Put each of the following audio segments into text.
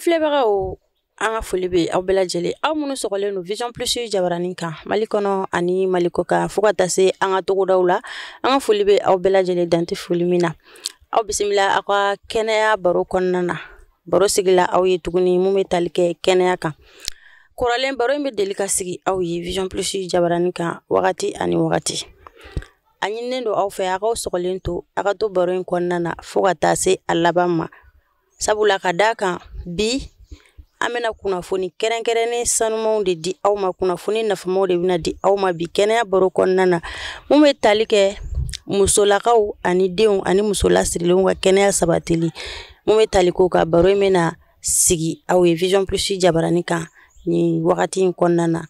an filɛbagaw an ka foli be aw bɛlajɛlen aw minnu sɔgɔlen do vision plus jabaranin kan mali kɔnɔ ani maliko kan fɔɔ ka taa se an ka togodaw la an ka foli be aw bɛlajɛlen dante foli min na aw bisimila aw ka kɛnɛya baro kɔnɔna na baro sigila aw ye tuguni mun be tali kɛ kɛnɛya kan kɔrɔlen baro in be deli ka sigi aw ye vision plus jabaranin kan wagati ani wagati a ɲininen do aw fɛ a kaw sɔgɔlen to a ka to baro in kɔnɔna na fɔɔ ka taa se a laban ma Sabula ka d'a kan bi an bɛna kunnafoni kɛrɛnkɛrɛnni sanumanw de di aw ma kunnafoni nafamaw de bɛna di aw ma bi kɛnɛya baro kɔnɔna na mun bɛ tali kɛ musolakaw ani denw ani musolasirilenw ka kɛnɛya sabatili mun be tali k'o ka baro in bɛna sigi aw ye Vision Plus jabarani kan nin wagati kɔnɔna na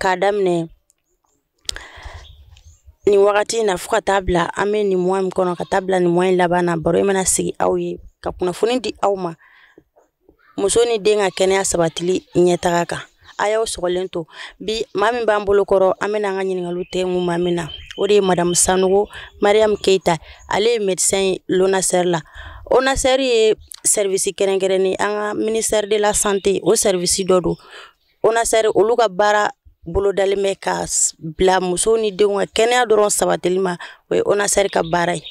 k'a daminɛ ni wagati in na ka taa bila an be nin mɔa min kɔnɔ ka taa bila nin mɔa in laban na baro i mana sigi aw ye ka kunnafoni di aw ma muso ni den ka kɛnɛya sabatili ɲɛtaga kan a y'aw sɔgɔlen to bi ma min b'an bolo kɔrɔ an bena an ka ɲiningaliw tɛ ma min na o de ye madamu sanogo mariyamu keita ale ye médecin ye lonasɛr la onasɛr ye servisi kɛrɛnkɛrɛnni an ka ministère de la santé o servisi dɔ don onasɛr olu ka baara bolodalen bɛ ka bila musow ni denw ka kɛnɛya dɔrɔn sabatili ma o ye onasɛri ka baara ye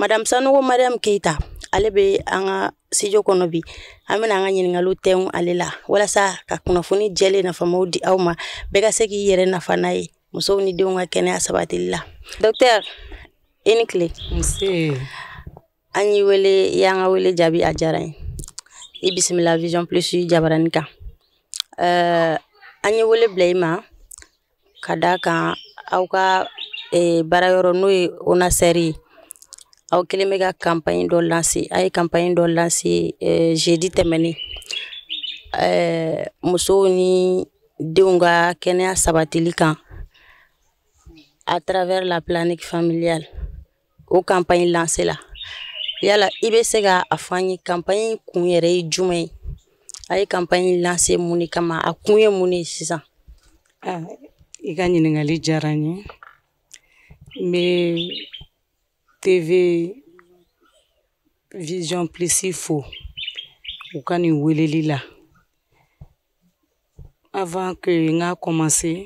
madamu sanogo mariyamu keyita ale bɛ an ka studio kɔnɔ bi an bɛna an ka ɲininkaliw tɛnku ale la walasa ka kunnafoni jɛlen nafamaw di aw ma bɛɛ ka se k'i yɛrɛ nafa n'a ye musow ni denw ka kɛnɛya sabatili la docteur i ni tile an y'i wele i y'an ka wele jaabi a diyara ye i bisimila vision plus jabarani kan an ye wele bila i ma ka da kan aw ka e, baara yɔrɔ n'o ye onasɛri ye aw kelen be ka kampagne dɔ lancer a ye kampagne dɔ lanse eh, tɛmɛni musow ni denw ka kɛnɛya sabatili kan a travɛrs la planik familial o kampaɲi lanse la yala i bɛ se ka a fɔ an ye kampagne kun yɛrɛ ye jumɛn ye a ye kampagne lancer mun de kama a kun ye mun de sisan. i ka ɲiningali diyara n ye n bɛ tv vision plisi fo u ka nin weleli la avant que n ka commencer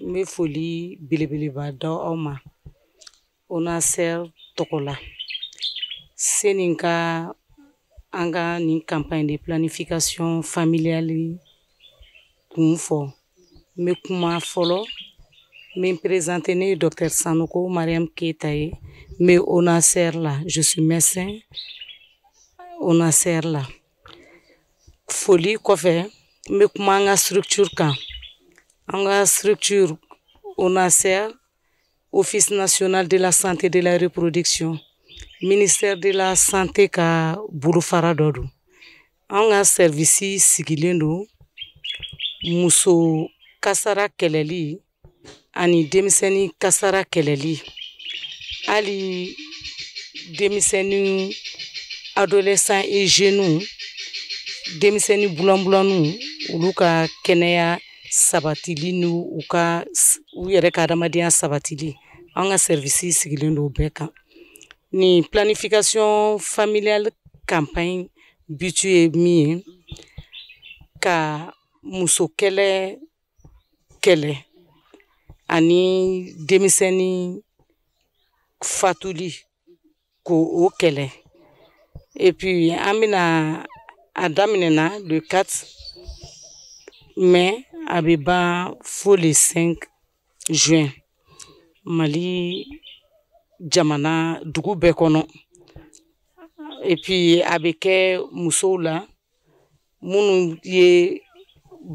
n bɛ foli belebeleba da aw ma onaser tɔgɔ la seni n ka an ka nin campagne de planification familiale kun fɔ me bɛ kuma fɔlɔ n docteur Sanogo Mariam Keyita ye n bɛ la je suis médecin ONASR la foli kɔfɛ me bɛ kuma an ka structure kan an ka structure ONASR office national de la santé de la reproduction ministère de la santé ka bolofara dɔ don an ka muso kasara kɛlɛli ani denmisɛnnin kasara kɛlɛli hali denmisɛnnin adolescent et jeunes denmisɛnnin bulanbulanninw olu ka kɛnɛya sabatili ni u ka u yɛrɛ ka adamadenya sabatili an ka sɛrivisi sigilen don bɛɛ kan ni planification familial campagne bitu ye min ye ka musokɛlɛ kɛlɛ ani denmisɛnnin fatuli ko o kɛlɛ et puis amina bɛna le 4 mai a bɛ le 5 juin mali jamana dugu bɛɛ kɔnɔ et puis a musola mounou musow la minnu ye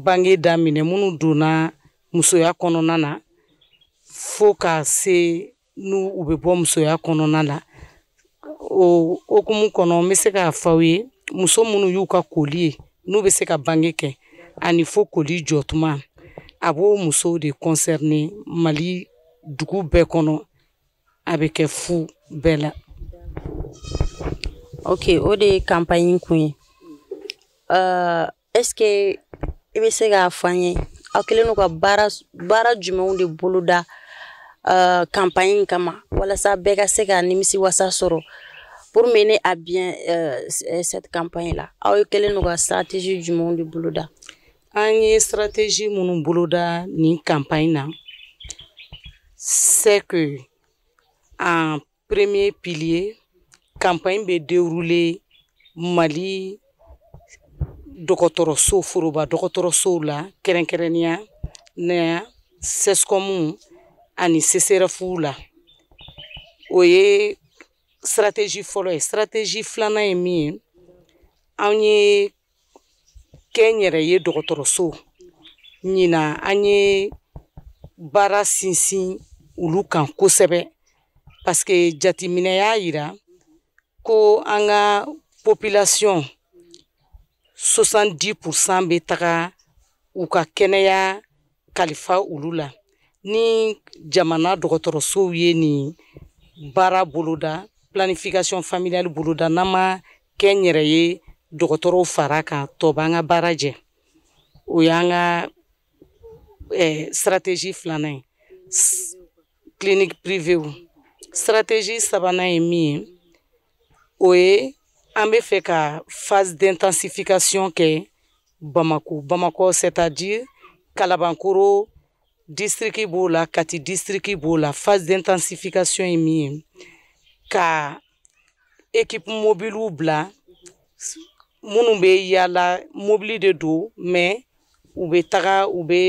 bange daminɛ minnu donna musoya kɔnɔna na fo ka se n'u u bɛ bɔ musoya kɔnɔna la o okumu kɔnɔ n bɛ se k'a fɔ ye muso minnu y'u ka koli ye n'u bɛ se ka bange kɛ ani fo koli jɔtuma a b'o musow de concerner mali dugu bɛɛ kɔnɔ a bɛ kɛ fu bɛɛ la ok o de ye campagne kun ye uh, est ce que i bɛ se k'a fɔ an ye aw kɛlen don ka baara baara jumɛnw de boloda uh, in kama walasa bɛɛ ka se ka nimisi wasa sɔrɔ pour mener à bien euh, cette campagne là aw kɛlen don ka stratégie jumɛnw de boloda an ye stratégie minnu boloda nin campagne na c'est que en premier pilier campagne bɛ dérouler mali dɔgɔtɔrɔso foroba dɔgɔtɔrɔsow la kɛrɛnkɛrɛnnenya na sɛsikɔmu ani seserɛfu la o ye siratɛzi fɔlɔ ye siratɛzi filanan ye min ye anw ye kɛ n yɛrɛ ye dɔgɔtɔrɔso ɲina an ye baara sinsin olu kan kosɛbɛ paseke jatiminɛ y'a yira ko an ka population 70% bɛ taga u ka kɛnɛya kalifa olu la ni jamana dɔgɔtɔrɔsow ye nin baara boloda planification familiale boloda n'an ma kɛ n yɛrɛ ye dɔgɔtɔrɔw fara kan tɔ b'an ka baara jɛ o y'an ka eh, stratégie filanan ye clinique privéw stratégie sabanan ye min ye o ye an bɛ fɛ ka phase d'intensification kɛ bamako bamako c'est à dire kalabankoro distriki b'o la kati distriki b'o la phase d'intensification ye min ye ka équipe mobiliw bila minnu bɛ yaala mobili de don mais u bɛ taga u bɛ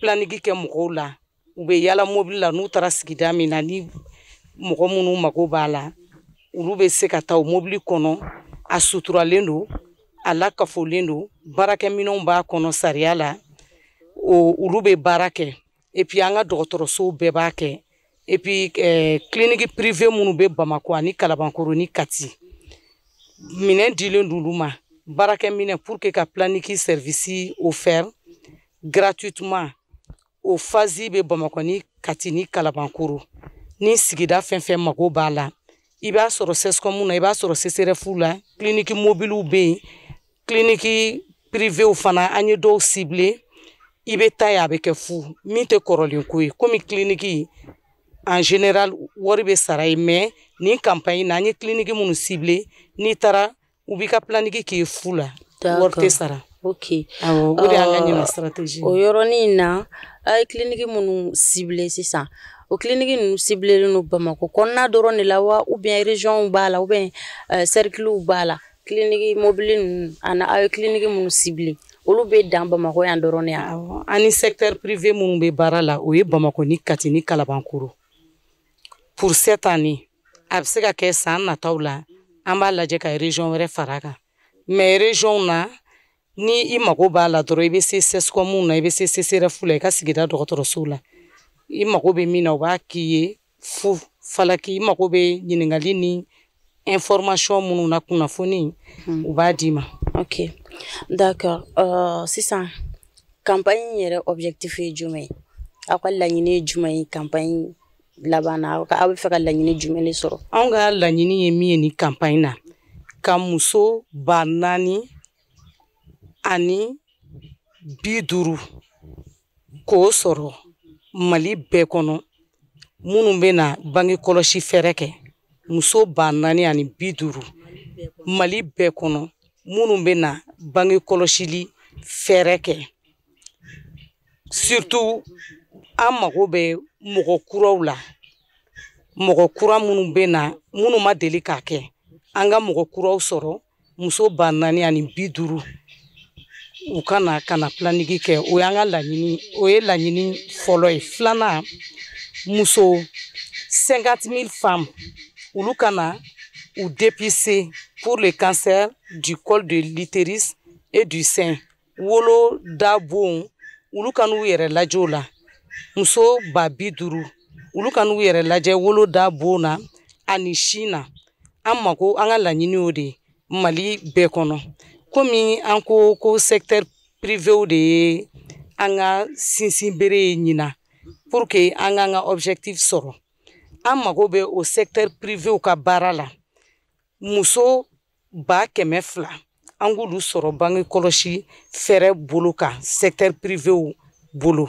planigi kɛ mɔgɔw la u bɛ yaala mobili la n'u taara sigida min na ni mɔgɔ minnu mago b'a la olu bɛ se ka taa o mobili kɔnɔ a suturalen don a lakafolen don baarakɛminɛw b'a kɔnɔ sariya la o olu bɛ baara kɛ epi an ka dɔgɔtɔrɔsow bɛɛ b'a kɛ epi eh, kiliniki prive minnu bɛ bamako ani kalabankoro ni kati minɛn dilen d'olu ma baarakɛminɛ pour que ka planiki servisi offert gratuitement o fazi bɛ bamakɔ ni kati ni kalabankoro ni sigida fɛn fɛn mago b'a la i b'a sɔrɔ sɛsikɔmu na i b'a sɔrɔ seserɛfu la kliniki mobiliw bɛ yen kiliniki pirivew fana an ye dɔw sible i bɛ ta ye a be kɛ fu min tɛ kɔrɔlen ko ye komi kliniki en général wɔri bɛ sara ye mais nin campagne na an ye kliniki minnu sible n'i tara u b'i ka planiki k'i fu la wari tɛ sara. ok awɔ o de y'an euh, ka ɲɛma stratégie o yɔrɔnin na a ye kiliniki minnu sibile sisan Ou klinike moun sible li nou ba mako. Kon nan dorone la wa ou ben rejon ou ba la, ou ben serikli euh, ou ba la. Klinike moun sible li. Ou lou be dan ba mako yon dorone ya. Ani sekter prive moun be ba la la, ou e ba mako ni katini kalabankuro. Pour set ani, apse ka kesan nata ou la, ambala je ka rejon re fara ka. Me rejon na, ni imakou ba la dorone, ebe se se sko moun, ebe se se se refule ka sigida do koto rosou la. i mago bɛ min na o b'a k'i ye fo falaki i mago bɛ ɲininkali ni information minnu na kunnafoni hmm. u b'a d'i ma ok d'accord uh, sisan campagne yɛrɛ objectif ye jumɛn ye aw ka laɲini ye jumɛn ye campagne laban na aw bɛ fɛ ka laɲini jumɛn de sɔrɔ anw ka laɲini ye min ye ni campagne na ka muso ba naani ani bi duuru k'o sɔrɔ mali bɛɛ kɔnɔ minnu bɛna bange kɔlɔsi fɛɛrɛ kɛ muso ba naani ani bi duuru mali bɛɛ kɔnɔ minnu bɛna bange kɔlɔsili fɛɛrɛ kɛ an mago bɛ mɔgɔ kuraw la mɔgɔ kura minnu bɛ na minnu ma deli k'a kɛ an ka mɔgɔ kuraw sɔrɔ muso ba naani ani bi duuru u kana kana planigi kɛ o y'an ka laɲini o ye laɲini fɔlɔ ye filanan muso 50000 femmes olu kana u dépise pour le cancer du col de l'utérus et du sein wolo da bon olu kana u yɛrɛ lajɛ o la muso ba bi duuru olu kana u yɛrɛ lajɛ wolo da bon na ani sin na an mago an ka laɲini o de mali bɛɛ kɔnɔ komi an ko ko secteur privéw de ye an ka sinsin bere ye ɲina pour que an k'an ka objectif sɔrɔ an mago bɛ o secteur privéw ka baara la muso ba kɛmɛ fila an k'olu sɔrɔ bange kɔlɔsi fɛɛrɛ bolo kan secteur privéw bolo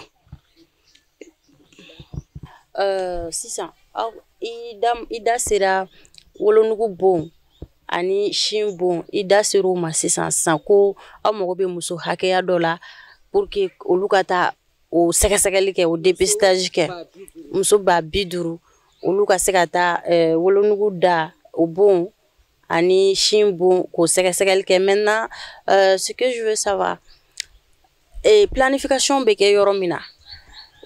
sisan i da sera wolonugu bon ani sin bon i da ser'o ma sisan sisan ko aw mago bɛ muso hakɛya dɔ la pour que olu ka taa o sɛgɛsɛgɛli kɛ o dépistage kɛ muso ba bi duuru olu ka se ka taa eh, wolonugu da o bon ani sin bon k'o sɛgɛsɛgɛli kɛ maintenant euh, ce que je veux savoir eh, planification bɛ kɛ yɔrɔ min na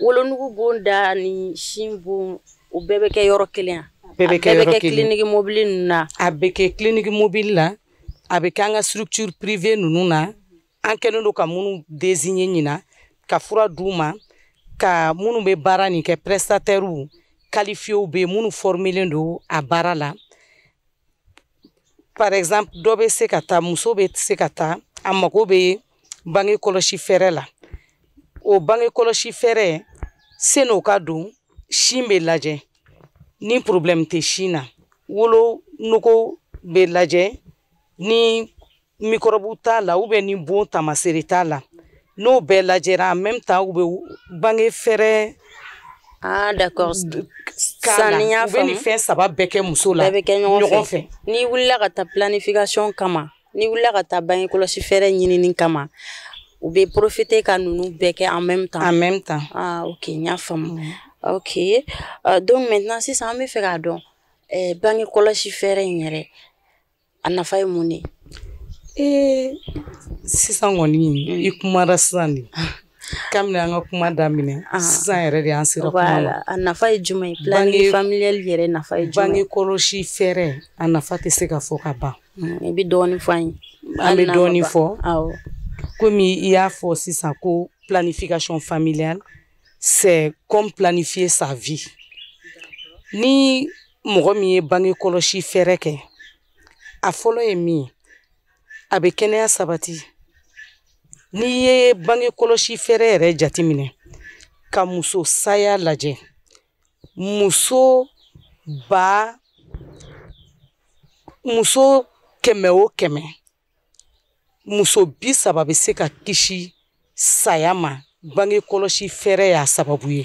wolonugu bon da ni sin bon o bɛɛ bɛ kɛ yɔrɔ kelen ya bɛɛ bɛ kɛ yɔrɔ kelen a bɛɛ bɛ kɛ kiliniki mobili ninnu na a bɛ kɛ kiliniki mobili la a bɛ kɛ an ka structure privé ninnu na an kɛlen don ka minnu désigner ɲina ka fura d'u ma ka minnu bɛ baara nin kɛ prestataires qualifiés bɛ yen minnu formelen don a baara la par exemple dɔ bɛ se ka taa muso bɛ se ka taa a mago bɛ bange kɔlɔsi fɛɛrɛ la o bange kɔlɔsi fɛɛrɛ san'o ka don sin bɛ lajɛ ni problème tɛ sin na wolo nogo bɛ lajɛ ni mikɔrɔbu t'a la ni bon tamaseere t'a la n'o bɛɛ lajɛra en même temps u bɛ bange fɛrɛ ah d'accord saniya faamu u bɛ nin fɛn saba bɛɛ kɛ muso la bɛɛ bɛ kɛ ɲɔgɔn fɛ n'i wulila ka taa planification kama n'i wulila ka taa bange kɔlɔsi fɛɛrɛ ɲinini kama u bɛ profiter ka ninnu bɛɛ kɛ en même temps en même temps ah ok n y'a faamu mm. ok uh, donc maintenant sisan an bɛ fɛ k'a dɔn eh, bange kɔlɔsi fɛɛrɛ in yɛrɛ a nafa ye mun de ee sisan kɔni mm. i kumara sisan de kamina an ka kuma daminɛ sisan yɛrɛ de an sera kuma la a nafa ye jumɛn ye planning familial yɛrɛ nafa ye jumɛn bange kɔlɔsi fɛɛrɛ a nafa tɛ se ka fɔ ka ban i bɛ dɔɔnin fɔ an ye an bɛ dɔɔnin fɔ komi i y'a fɔ sisan ko planification familiale c'est comme planifier sa vie ni mɔgɔ min ye bange kɔlɔsi fɛɛrɛ kɛ a fɔlɔ ye min ye a bɛ kɛnɛya sabati n'i ye bange kɔlɔsi fɛɛrɛ yɛrɛ jati minɛ ka muso saya lajɛ muso ba muso kɛmɛ o kɛmɛ muso bi saba bɛ se ka kisi saya ma bange kɔlɔsi fɛɛrɛ y'a sababu ye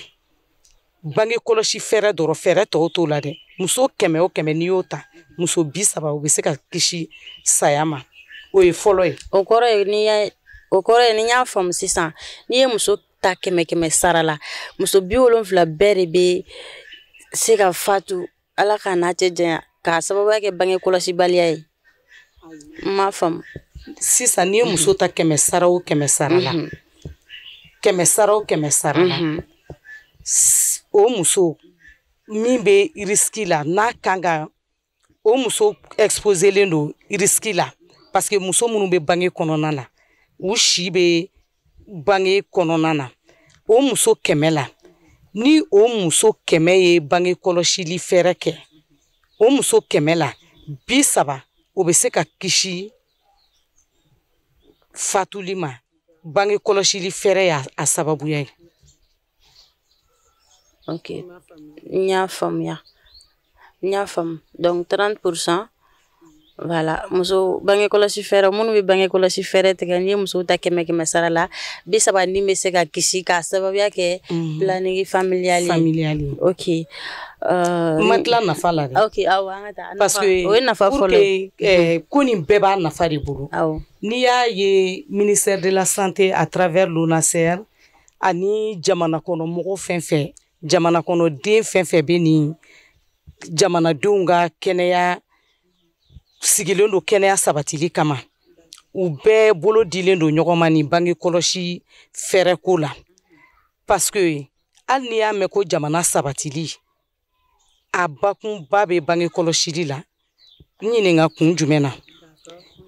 bange kɔlɔsi fɛɛrɛ dɔrɔn fɛɛrɛ tɔw t'o la dɛ muso kɛmɛ o kɛmɛ n'i y'o ta muso bi saba o bɛ se ka kisi saya ma o ye fɔlɔ ye o kɔrɔ ye n'i y'a o kɔrɔ ye ni y'a faamu sisan n'i ye muso ta kɛmɛ kɛmɛ sara la muso bi wolonfila bɛɛ de bɛ se ka fatu ala k'a n'a cɛ janya k'a sababuya kɛ bange kɔlɔsibaliya ye n m'a faamu sisan n'i ye muso ta kɛmɛ sara o kɛmɛ sara la kɛmɛ sara o kɛmɛ sara la mm -hmm. o muso min bɛ risiki la n'a kan ka o muso exposelen don risiki la parce que muso minnu bɛ bange kɔnɔna na u si bɛ bange kɔnɔna na o muso kɛmɛ la ni o muso kɛmɛ ye bange kɔlɔsili fɛɛrɛ kɛ o muso kɛmɛ la bi saba o bɛ se ka kisi fatuli ma bange kɔlɔsili fɛɛrɛ y'a a sababuya ye ok n y'a faamuya n y'a faamu donc 30 pourcent wala muso bange kɔlɔsi fɛɛrɛ minnu bɛ bange kɔlɔsi fɛɛrɛ tigɛ n'i ye musow ta kɛmɛ kɛmɛ sara la bi saba ni bɛ se ka kisi k'a sababuya kɛ mhm. planning familial familial ok euh, ma tila nafa la dɛ ok awɔ an ka taa parce que o ye nafa fɔlɔ ye ko nin bɛɛ b'a nafa de bolo awɔ n'i y'a ye ministère de la santé à travers l'ONASER ani jamana kɔnɔ mɔgɔ fɛn fɛn jamana kɔnɔ den fɛn fɛn bɛ nin jamanadenw ka kɛnɛya sigilen don kɛnɛya sabatili kama u bɛɛ bolo dilen don ɲɔgɔn ma nin bange kɔlɔsi fɛɛrɛko la paseke hali n'i y'a mɛn ko jamana sabatili a bakunba bɛ bange kɔlɔsili la ɲininka kun jumɛn na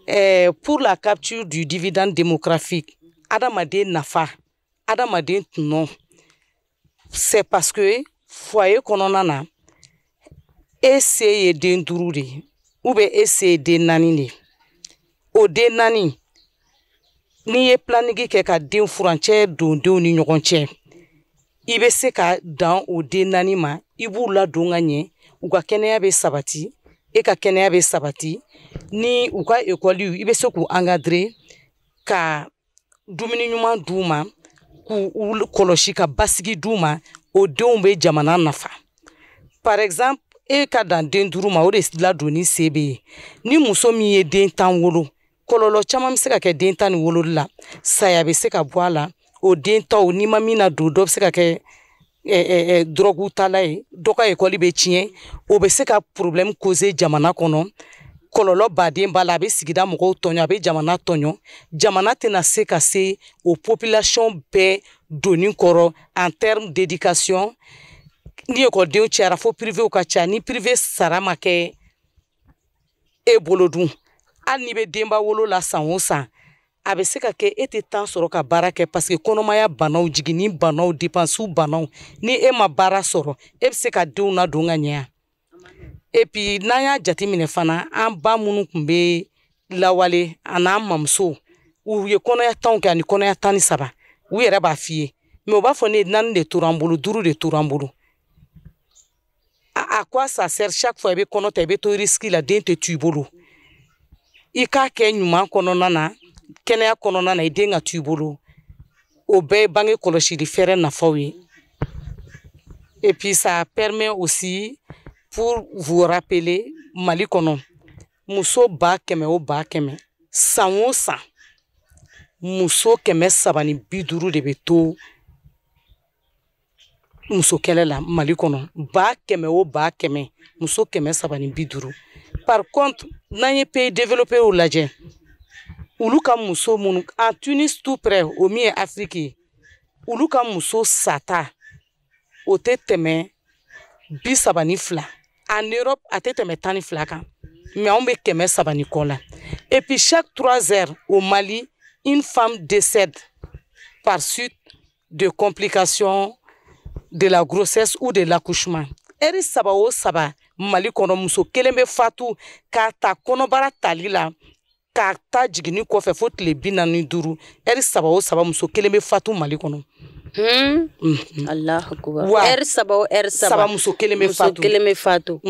eh, pour la capture du dividende démographique adamaden nafa adamaden tunɔ c'est parce que foyer kɔnɔna na e se ye den duuru de ye bɛ e se den naani de o den naani n'i ye planigi kɛ ka den furancɛ don denw ni ɲɔgɔn cɛ i bɛ se ka dan o den naani ma i b'u ladon ka ɲɛ u ka kɛnɛya bɛ sabati e ka kɛnɛya bɛ sabati ni u ka ekɔliw i bɛ se k'u ankadire ka dumuni ɲuman di u ma k'u kɔlɔsi ka basigi di u ma o denw bɛ jamana nafa par exemple e ka dan den duuru ma o de ladonni se bɛ ye ni muso min ye den tan wolo kɔlɔlɔ caman bɛ se ka kɛ den tan ni wololi la saya bɛ se ka bɔ a la o den taw n'i ma min na don dɔ bɛ se ka kɛ dɔrɔgu tala ye dɔ ka ekɔli bɛ tiɲɛ o bɛ se ka porobilɛmu koze jamana kɔnɔ kɔlɔlɔ baden b'a la a bɛ sigida mɔgɔw tɔɲɔ a bɛ jamana tɔɲɔ jamana tɛna se ka se o population bɛɛ donni kɔrɔ en terme d'éducation ni ekɔlidenw cayara fo pirivew ka ca ni pirive sara ma kɛ e bolo dun hali n'i bɛ denba wolo la san o san a bɛ se ka kɛ e tɛ tan sɔrɔ ka baara kɛ paseke kɔnɔmaya banaw jiginni banaw depansiw banaw ni e ma baara sɔrɔ e bɛ se ka denw ladon ka ɲɛ epi n'an y'a jatiminɛ fana an ba minnu tun bɛ lawale an'an mamuso u ye kɔnɔya tanw kɛ ani kɔnɔya tan ni saba u yɛrɛ b'a f'i ye mɛ u b'a fɔ ne ye naani de tora an bolo duuru de tora an bolo à quoi sa sert chaque fois i bɛ kɔnɔ ta risque la den tɛ to i bolo k'a kɛ ɲuman kɔnɔna na kɛnɛya na i den ka to i bolo o bɛɛ ye bange et puis ça permet aussi pour vous rappeler mali kɔnɔ muso ba kɛmɛ o ba kɛmɛ san o san muso kɛmɛ saba biduru de beto muso kɛlɛ la mali kɔnɔ ba kɛmɛ o ba kɛmɛ muso kɛmɛ saba ni bi duuru par contre n'an ye pays développés lajɛ olu ka muso minnu en tunis tout près o min ye afiriki ye olu ka muso sata o tɛ tɛmɛ bi saba ni fila en europe a tɛ tɛmɛ tan ni fila kan mais anw bɛ kɛmɛ saba ni kɔ la et puis chaque trois heures au mali une femme décède par suite de complications de la grossesse ou de l'accouchement ɛri saba o saba mali kɔnɔ muso kelen bɛ fatu k'a ta kɔnɔbara tali la k'a ta jiginni kɔfɛ fo tile bi naani duuru ɛri saba o saba muso kelen bɛ fatu mali kɔnɔ. Hmm. Mm -hmm. alahu kuba ɛri saba o ɛri saba saba muso kelen bɛ fatu mhm. muso kelen bɛ fatu.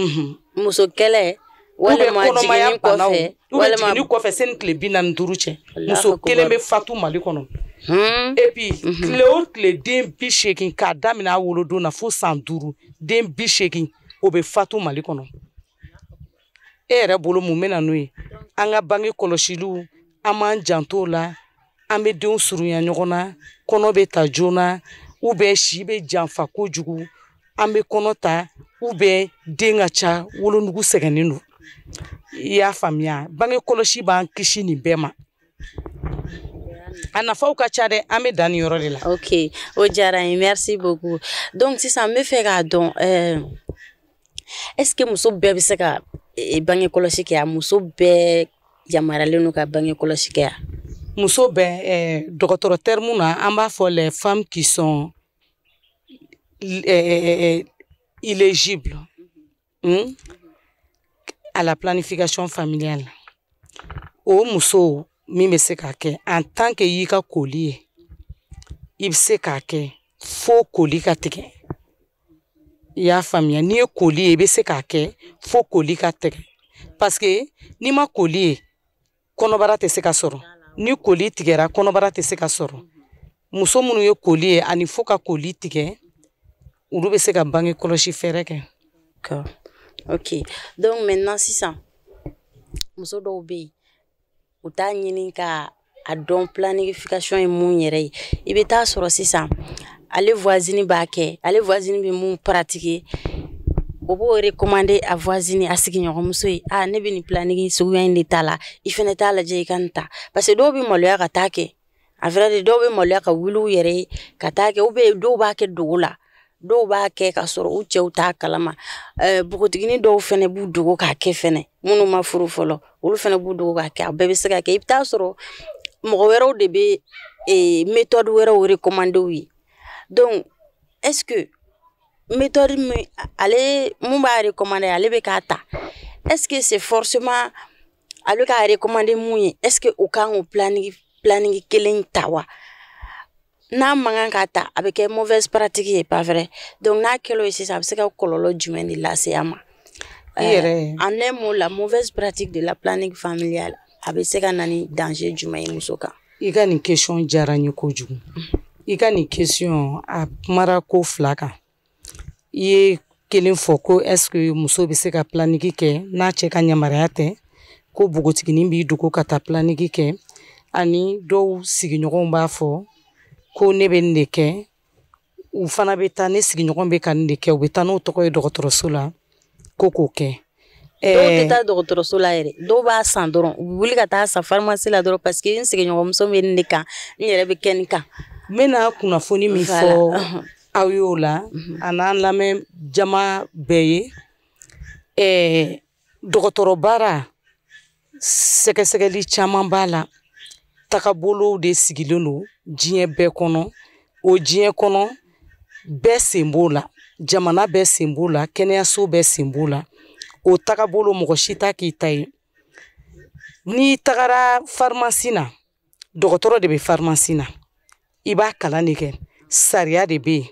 muso kɛlɛ. walima jiginni kɔfɛ walima jiginni kɔfɛ sani tile bi naani duuru cɛ muso kelen bɛ fatu mali kɔnɔ hmm? et puis tile hmm. o tile den bi seegin k'a daminɛ a wolodon na fo san duuru den bi seegin o bɛ fatu mali kɔnɔ e yɛrɛ bolo mun bɛ na n'o ye an ka bange kɔlɔsiliw an b'an janto o la an bɛ denw surunya ɲɔgɔn na kɔnɔ bɛ ta joona u bɛ si bɛ janfa kojugu an bɛ kɔnɔ ta u bɛ den ka ca wolonugu sɛgɛnnen don i y'a faamuya bange kɔlɔsi b'an kisi nin bɛɛ ma a nafaw ka ca dɛ an bɛ dan nin yɔrɔ de la ok o diyara n ye merci beaucoup donc sisan n bɛ fɛ k'a dɔn euh, est ce que muso bɛɛ bɛ se ka e, bange kɔlɔsi kɛ a muso bɛɛ yamaruyalen don ka bange kɔlɔsi kɛ a muso bɛɛ eh, dɔgɔtɔrɔ tɛrimu na an b'a fɔ les femmes qui sont eh, eh, illégibles mm -hmm. hmm? à la planification familiale o muso min bɛ se k'a kɛ en tant que y'i ka koli ye i bɛ se k'a kɛ fo koli ka tigɛ i y'a faamuya n'i ye koli ye i bɛ se k'a kɛ fo koli ka tigɛ parce que n'i ma koli ye kɔnɔbara tɛ se ka sɔrɔ ni koli tigɛra kɔnɔbara tɛ se ka sɔrɔ muso minnu ye koli ye ani fo ka koli tigɛ olu bɛ se ka bange kɔlɔsi fɛɛrɛ kɛ. ok donc maintenant sisan muso dɔw bɛ yen u t'a ɲini ka a dɔn planification ye mun yɛrɛ ye i bɛ taa sɔrɔ sisan ale voisine b'a kɛ ale voisine bɛ mun pratiquer o b'o recommander a voisine a sigiɲɔgɔnmuso ye a ne bɛ nin planning suguya in de ta la i fɛnɛ t'a lajɛ i ka parce que dɔw bɛ maloya ka taa kɛ a vrai dire dɔw bɛ maloya ka wuli u yɛrɛ ye ka taa kɛ ou bien dɔw b'a dɔw b'a kɛ ka sɔrɔ u cɛw t'a kalama bogotigini dɔw fɛnɛ b'u dogo k'a kɛ fɛnɛ minnu ma furu fɔlɔ olu fɛnɛ b'u dogo k'a kɛ a bɛɛ bɛ se ka kɛ i bɛ taa sɔrɔ mɔgɔ wɛrɛw de bɛ ee, méthode wɛrɛw recommandé ye donc est ce que méthode min ale mun b'a recommandé ale bɛ k'a ta est ce que c'est forcément ale k'a recommandé mun ye est ce que o kan k'o planning planning kelen ta wa n'a man kan k'a ta a bɛ kɛ mauvaise pratique ye pas vrai donc n'a kɛl'o ye sisan a bɛ se ka kɔlɔlɔ jumɛn de lase a ma. i yɛrɛ. en un mot la mauvaise pratique de la planning familiale a bɛ se ka na ni danger jumɛn ye muso kan. i ka nin question diyara n ye kojugu i ka nin question a kumara ko fila kan i ye kelen fɔ ko est ce que muso bɛ se ka planning kɛ n'a cɛ ka yamaruya tɛ ko bogotiginin b'i dogo ka taa planning kɛ ani dɔw sigiɲɔgɔnw b'a fɔ. ko ne bɛ nin de kɛ u fana bɛ taa ne sigiɲɔgɔn bɛ ka nin de kɛ u bɛ taa n'o tɔgɔ ye dɔgɔtɔrɔso la ko k'o kɛ dɔw tɛ taa dɔgɔtɔrɔso la yɛrɛ dɔw b'a san dɔrɔn u bɛ wuli ka taa san farimasi la dɔrɔn paseke n sigiɲɔgɔnmuso bɛ nin de kan n yɛrɛ bɛ kɛ nin kan n bɛna kunnafoni min fɔ aw ye o la mhm. a n'an lamɛn jama bɛɛ ye dɔgɔtɔrɔ baara sɛgɛsɛgɛli caman b'a la tagabolow de sigilen don diɲɛ bɛɛ kɔnɔ o diɲɛ kɔnɔ bɛɛ sen b'o la jamana bɛɛ sen b'o la kɛnɛyaso bɛɛ sen b'o la o tagabolo mɔgɔ si t'a k'i ta ye n'i tagara farimasi na dɔgɔtɔrɔ de bɛ farimasi na i b'a kalan de kɛ sariya de bɛ yen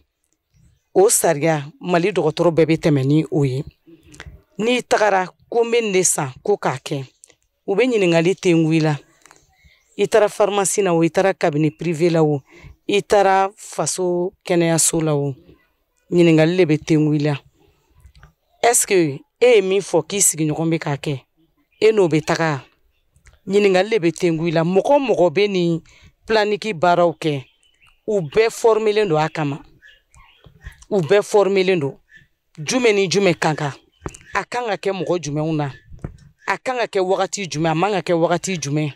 o sariya mali dɔgɔtɔrɔ bɛɛ bɛ tɛmɛ ni o ye n'i tagara ko n bɛ nin de san ko k'a kɛ u bɛ ɲininkali ten wuli la i taara farimasi na o i taara kabini pirive la o i taara faso kɛnɛyaso la o ɲiningali le be tengu i la ɛske e ye min fɔ k'i sigiɲɔgɔn be k'a kɛ e n'o be taga ɲiningali le be tengu i la mɔgɔ mɔgɔ be nin planiki baaraw kɛ u bɛɛ fɔrimelen don a kama u bɛɛ fɔrimelen don jumɛn ni jumɛn kan ka a kan ka kɛ mɔgɔ jumɛnw na a kan ka kɛ wagati jumɛn a man ka kɛ wagati jumɛn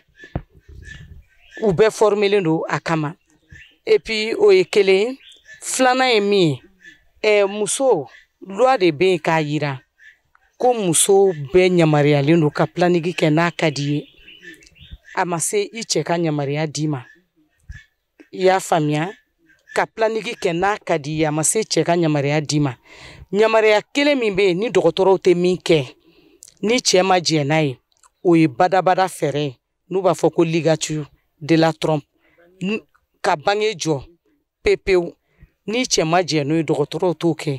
u bɛɛ fɔrimelen don a kama epi o ye kelen filanan ye min ye eh, muso loi de bɛ yen k'a yira ko muso bɛɛ yamaruyalen don ka planigi kɛ n'a ka di ye a ma se i cɛ ka yamaruya d'i ma i y'a faamuya ka planigi kɛ n'a ka di ye a ma se cɛ ka yamaruya d'i ma yamaruya kelen min bɛ yen ni dɔgɔtɔrɔw tɛ min kɛ ni cɛ ma jɛn n'a ye o ye badabada fɛɛrɛ ye n'u b'a fɔ ko ligaturu de la Trump ka bange jɔ pepewu n'i cɛ ma jɛ n'o ye dɔgɔtɔrɔw t'o kɛ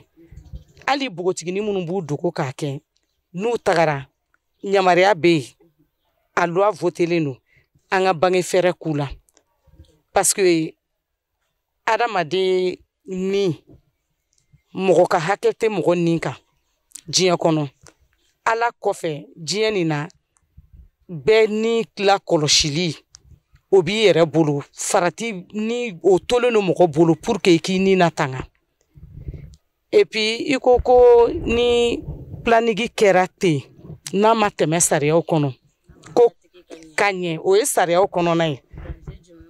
hali npogotigini minnu b'u dogo k'a kɛ n'u tagara yamaruya bɛ yen a loi votelen don an ka bange fɛɛrɛ k'u la parce que adamaden nin mɔgɔ ka hakɛ tɛ mɔgɔ nin kan diɲɛ kɔnɔ Ala kɔfɛ diɲɛ nin na bɛɛ n'i lakɔlɔsili o b'i yɛrɛ bolo farati ni o tolen don mɔgɔ bolo pour que i k'i ni na tanga et puis i ko ko ni planigi kɛra ten n'a ma tɛmɛ sariyaw kɔnɔ ko ka ɲɛ o ye sariyaw kɔnɔna ye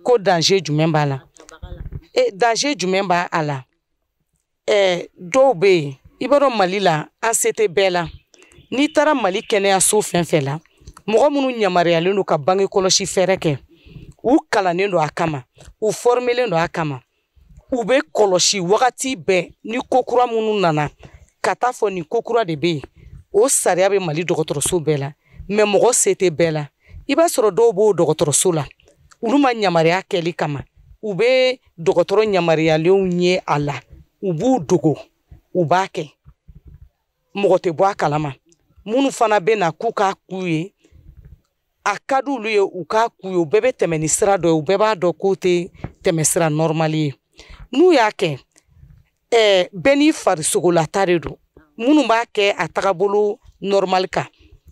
ko danger jumɛn b'a la e danger jumɛn b'a a la eh, dɔw bɛ yen i b'a dɔn mali la an se tɛ bɛɛ la n'i taara mali kɛnɛyaso fɛn fɛn la mɔgɔ minnu yamaruyalen don ka bange kɔlɔsi fɛɛrɛ kɛ u kalannen don a kama u fɔrimelen don a kama u bɛ kɔlɔsi wagati bɛɛ ni kokura minnu nana ka taa fɔ nin kokura de bɛ yen o sariya bɛ mali dɔgɔtɔrɔso bɛɛ la mɛ mɔgɔ se tɛ bɛɛ la i b'a sɔrɔ dɔw b'o dɔgɔtɔrɔso la olu ma yamaruya kɛli kama u bɛ dɔgɔtɔrɔ yamaruyalenw ye a la u b'u dogo u b'a kɛ mɔgɔ tɛ bɔ a kalama minnu fana bɛ na k'u k'a k'u ye a ka di olu ye u k'a k'u ye u bɛɛ bɛ tɛmɛ ni sira dɔ ye u bɛɛ b'a dɔn k'o tɛ tɛmɛsira nɔrɔmali ye n'u y'a kɛ ɛɛ bɛɛ n'i farisogolata de don minnu b'a kɛ a tagabolo nɔrɔmali kan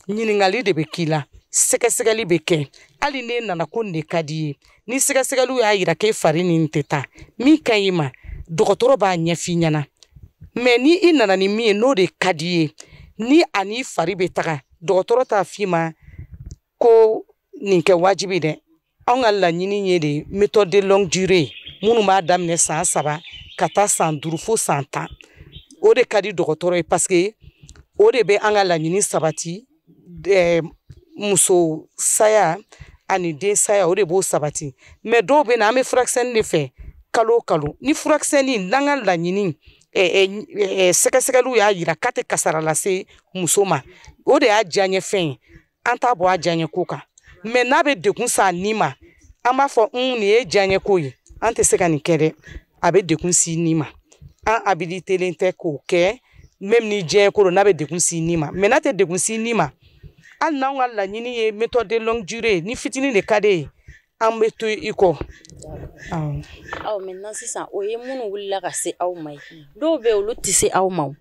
ɲininkali de bɛ k'i la sɛgɛsɛgɛli bɛ kɛ hali n'e nana ko nin de ka di i ye ni sɛgɛsɛgɛliw y'a yira k'e fari nin tɛ taa min ka ɲi i ma dɔgɔtɔrɔ b'a ɲɛf'i ɲɛna mɛ ni i nana ni min ye n'o de ka di i ye ni a n'i fari bɛ taga dɔgɔtɔrɔ t'a f'i ma ko nin kɛ wajibi dɛ anw ka laɲini ye de méthode de longue durée minnu b'a daminɛ san saba ka taa san duuru fo san tan o de ka di dɔgɔtɔrɔ ye paseke o de bɛ an ka laɲini sabati eh, muso saya ani den saya o de b'o sabati mɛ dɔw bɛ na an bɛ furakisɛni de fɛ kalo o kalo ni furakisɛni n'an ka laɲini eh, eh, eh, sɛgɛsɛgɛliw y'a yira k'a tɛ kasara lase muso ma o de y'a diya n ye fɛn ye an t'a bɔ a diyaɲɛ ko kan mɛ n'a bɛ dekun s'a ni ma an b'a fɔ n nin ye diyaɲɛ ko ye an tɛ se ka nin kɛ dɛ a bɛ dekun s'i ni ma an habilitelen tɛ k'o kɛ même ni diɲɛ ko don n'a bɛ dekun s'i ni ma mɛ n'a tɛ dekun s'i ni ma hali n'anw ka laɲini ye méthode de longue durée ni fitinin de ka de ye an bɛ to i kɔ. aw maintenant sisan o ye minnu wulila ka se aw ma ye dɔw bɛ yen olu tɛ se aw ma o.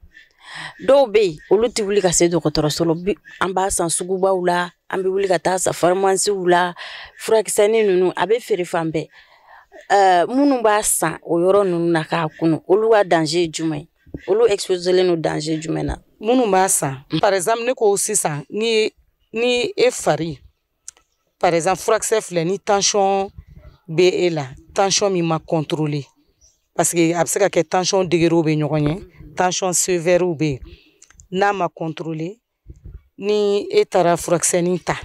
dɔw be yen olu tɛ wuli ka se dɔgɔtɔrɔso la an b'a san sugubaw la an be wuli ka taa sa farimasiw la furakisɛni nunu a be feere fan bɛɛ uh, minnu b'a san o yɔrɔ nunu na k'a kunu olu ka dange ye juman ye olu exposelen no dange jumɛn na minnu b'a san mm. par exemple ne ko sisan ni ni e fari par exemple furakisɛ filɛ ni tension be e la tension min ma contrôle parce que a be se ka kɛ tension degerew be ɲɔgɔn ye mm. tension sevɛriw bɛ yen n'a ma kɔntorole ni e taara ta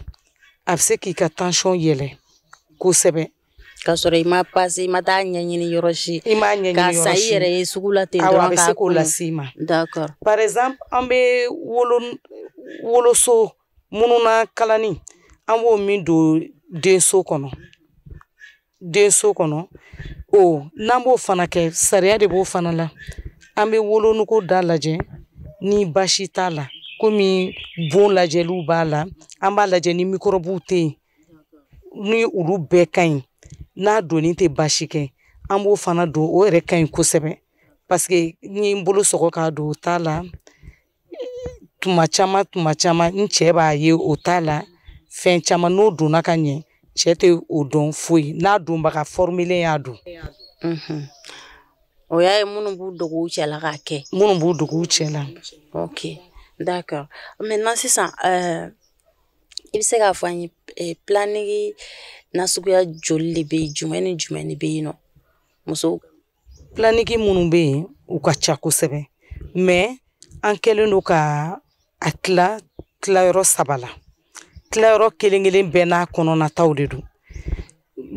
a bɛ se k'i ka tension yɛlɛ kosɛbɛ k'a sɔrɔ ma pase ah ma taa ɲɛɲini yɔrɔ si i m'a ɲɛɲini k'a sa i yɛrɛ la ten dɔrɔn k'a k'o lase i d'accord par exemple an bɛ wolo woloso mununa kalani an b'o min do denso kɔnɔ denso kɔnɔ o n'an b'o fana kɛ sariya de b'o fana la an bɛ wolonugu da lajɛ ni basi t'a la komi bon lajɛliw b'a la an b'a lajɛ ni mikɔrɔbuw tɛ yen ni olu bɛɛ ka ɲi n'a donni tɛ basi kɛ an b'o fana don o yɛrɛ ka ɲi kosɛbɛ paseke n ye n bolo sɔgɔ k'a don o t'a la tuma caman tuma caman n cɛ b'a ye o t'a la fɛn caman n'o donna ka ɲɛ cɛ tɛ o dɔn foyi n'a donbaga y'a don mm-hmm. o y'a ye minnu b'u dogo u cɛla k'a kɛ minnu b'u dogo u cɛla ok d'accord maintenant sisan euh, i bɛ se k'a fɔ an ye eh, planigi nasuguya joli de bɛ yen jumɛn ni jumɛn de bɛ yen nɔ muso planigi minnu bɛ yen u ka ca kosɛbɛ mais an kɛlen don ka a tila tilayɔrɔ saba la tilayɔrɔ kelen kelen bɛɛ n'a kɔnɔnataw de don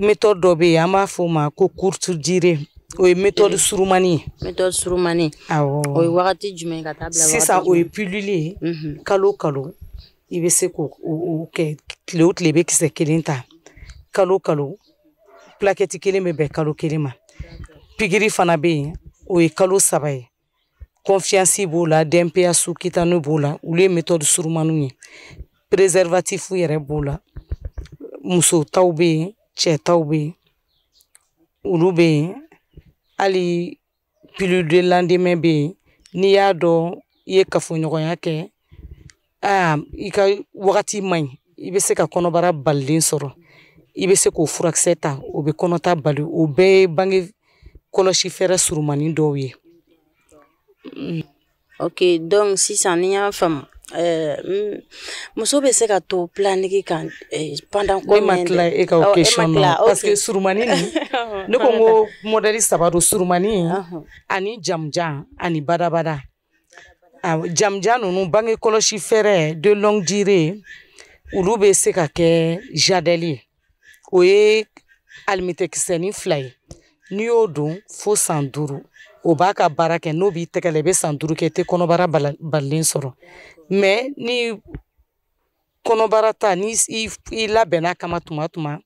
méthode dɔ bɛ yen an b'a fɔ o ma ko courte durée Ouye, metode surumani. Metode surumani. Ah, oh. Ouye, wakati djumeni katabla wakati. Sisa ouye, pilili, kalou mhm. kalou, ibe sekou, ou ouke, leout lebe ki se kele nta. Kalou kalou, plaketi kele mebe, kalou kele ma. Pigiri fana be, ouye, kalou sabay. Konfiansi bo la, dempe asu, kitane bo la, ouye, metode surumani. Prezervatif ouye re bo la. Mousou tau be, tche tau be. Olu be, ouye. hali piludelandemɛ bɛ yen n'i y'a dɔn i ye kafoɲɔgɔnya kɛ aa i ka wagati man ɲi i bɛ se ka kɔnɔbara balilen sɔrɔ i bɛ se k'o furakisɛ ta o bɛ kɔnɔta bali o bɛɛ ye bange kɔlɔsi fɛɛrɛ surunmanin dɔw ye. ok donc sisan ni n y'a faamu Euh, muso hmm. bɛ se ka to planiki kan eh, pendant combien de e ka o question na parce que surumani ni ne ko ko modèle saba do surumani ah, ah. ani jamjan ani badabada ah, jamjan ninnu bange kɔlɔsi fɛɛrɛ de longue durée olu bɛ se ka kɛ jadɛli ye o ye alimɛtɛkisɛni fila ye n'i y'o don fo san duuru o b'a ka baara kɛ n'o b'i tɛgɛ la i bɛ san duuru kɛ i tɛ kɔnɔbara balilen sɔrɔ mɛ ni kɔnɔbara ta ni i labɛnna kama tuma tuma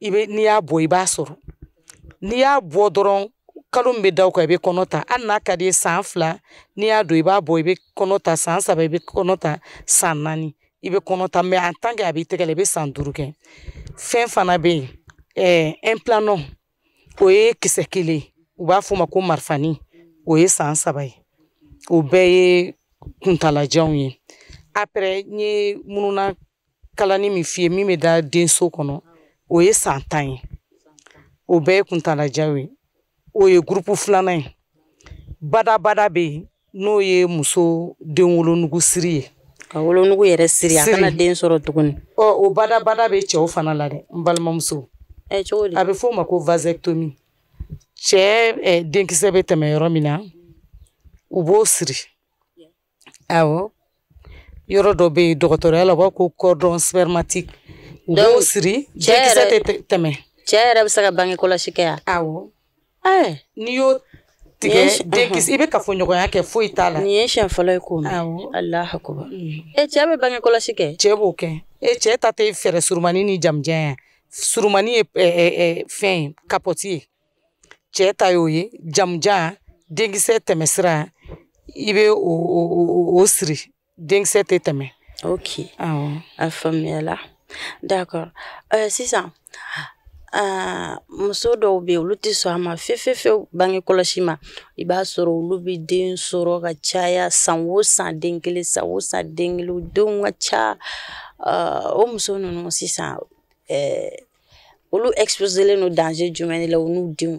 i bɛ n'i y'a bɔ i b'a sɔrɔ n'i y'a bɔ dɔrɔn kalo min bɛ da o kan i bɛ kɔnɔ ta hali n'a ka di ye san fila n'i y'a don i b'a bɔ i bɛ kɔnɔ ta san saba i bɛ kɔnɔ ta san naani i bɛ kɔnɔ ta mɛ en tant que a b'i tɛgɛ la i bɛ san duuru kɛ fɛn fana bɛ yen ɛɛ implanɔ o ye kisɛ kelen ye u b'a f'o ma ko marifani o ye san saba ye o bɛɛ ye kuntalajanw ye après n ye mununa kalani min f'i ye min bɛ da denso kɔnɔ o ye san tan ye o bɛɛ ye kuntalajaw ye o ye gurupu filanan ye badabada bɛ yen n'o ye muso den wolonugu siri ye ka wolonugu yɛrɛ siri a kana den sɔrɔ tuguni ɔ o badabada bɛ cɛw fana la dɛ n balimamuso a bɛ f'o ma ko vasectomie cɛ eh, denkisɛ bɛ tɛmɛ yɔrɔ min na u b'o siri awɔ yɔrɔ dɔ bɛ yen dɔgɔtɔrɔya la u b'a ko kɔdɔn spermatike u b'o siri denkisɛ tɛ tɛmɛ cɛ yɛrɛ bɛ se ka bange kɔlɔsi kɛ yan awɔ n'i y'o tigɛ denkisɛ i bɛ kafoɲɔgɔnya kɛ foyi t'a la nin ye siɲɛ fɔlɔ ye ko mɛn awɔ alahu akubaru mm. e eh, cɛ bɛ bange kɔlɔsi kɛ cɛ b'o kɛ e eh, cɛ ta tɛ fɛɛrɛ surumani ni jamujan ye surumani ye e, e, e, fɛn ye kapɔti ye cɛ ta y'o ye jamujan denkisɛ tɛmɛsira i bɛ o o o siri denkisɛ tɛ tɛmɛ. ok awɔ a faamuyala d'accord euh, sisan uh, muso dɔw bɛ yen olu tɛ sɔn a ma fefefewu bange kɔlɔsi ma i b'a sɔrɔ olu bɛ den sɔrɔ ka caya san o san den kelen san o san den kelen u denw ka ca uh, o muso ninnu sisan uh, olu exposelen don danger jumɛn de la u n'u denw.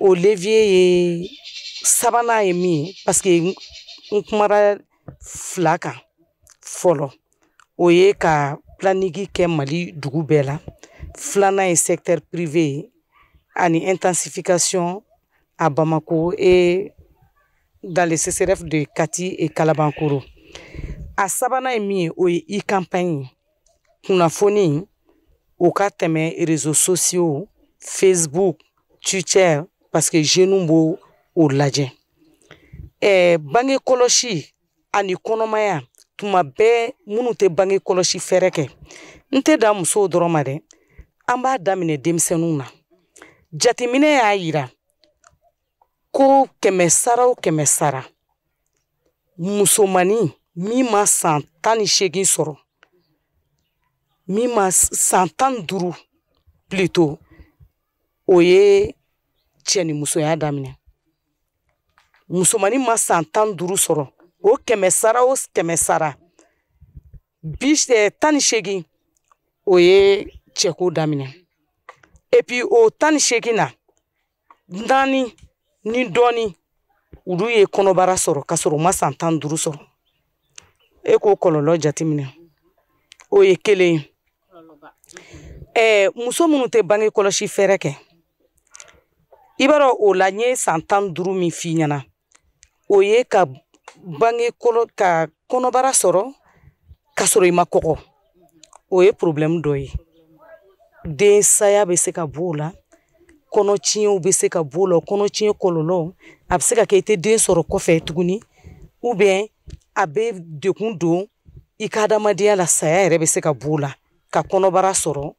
Au levier, Sabana et mi parce que on kumara fila kan fɔlɔ ka planning Mali dugu bɛɛ la secteur privé ani intensification à Bamako et dans les CCRF de Kati et Kalabankoro à sabana et Mie, où il campagne e-campagne fourni au cas de mes réseaux sociaux Facebook Twitter b'o o lajɛ bange kɔlɔsi ani kɔnɔmaya tuma bɛɛ minnu tɛ bange kɔlɔsi fɛɛrɛ kɛ n tɛ da musow dɔrɔn ma dɛ an b'a daminɛ denmisɛnninw na jateminɛ y'a yira ko kɛmɛ sara o kɛmɛ sara musomani min ma san tan ni seegin sɔrɔ min ma san tan ni duuru o ye cɛ ni musoya daminɛ musomanin ma san tan duuru sɔrɔ o kɛmɛ sara o kɛmɛ sara bi tan ni seegin o ye cɛko daminɛ epi o tan ni seegin na naani ni dɔɔni olu ye kɔnɔbara sɔrɔ ka sɔrɔ u ma san tan duuru sɔrɔ e k'o kɔlɔlɔ jateminɛ o ye kelen ye ɛɛ muso minnu tɛ bange kɔlɔsi fɛɛrɛ kɛ i b'a dɔn o la n ye san tan duuru min f'i ɲɛna o ye ka bange kɔnɔ ka kɔnɔbara sɔrɔ ka sɔrɔ i ma kɔgɔ o ye problème dɔ ye den saya bɛ se ka b'o la kɔnɔtiɲɛw bɛ se ka b'o la kɔnɔtiɲɛ kɔlɔlɔw a bɛ se ka kɛ i tɛ den sɔrɔ kɔfɛ tuguni ou bien a bɛ dekun don i ka adamadenya la saya yɛrɛ bɛ se ka b'o la ka kɔnɔbara sɔrɔ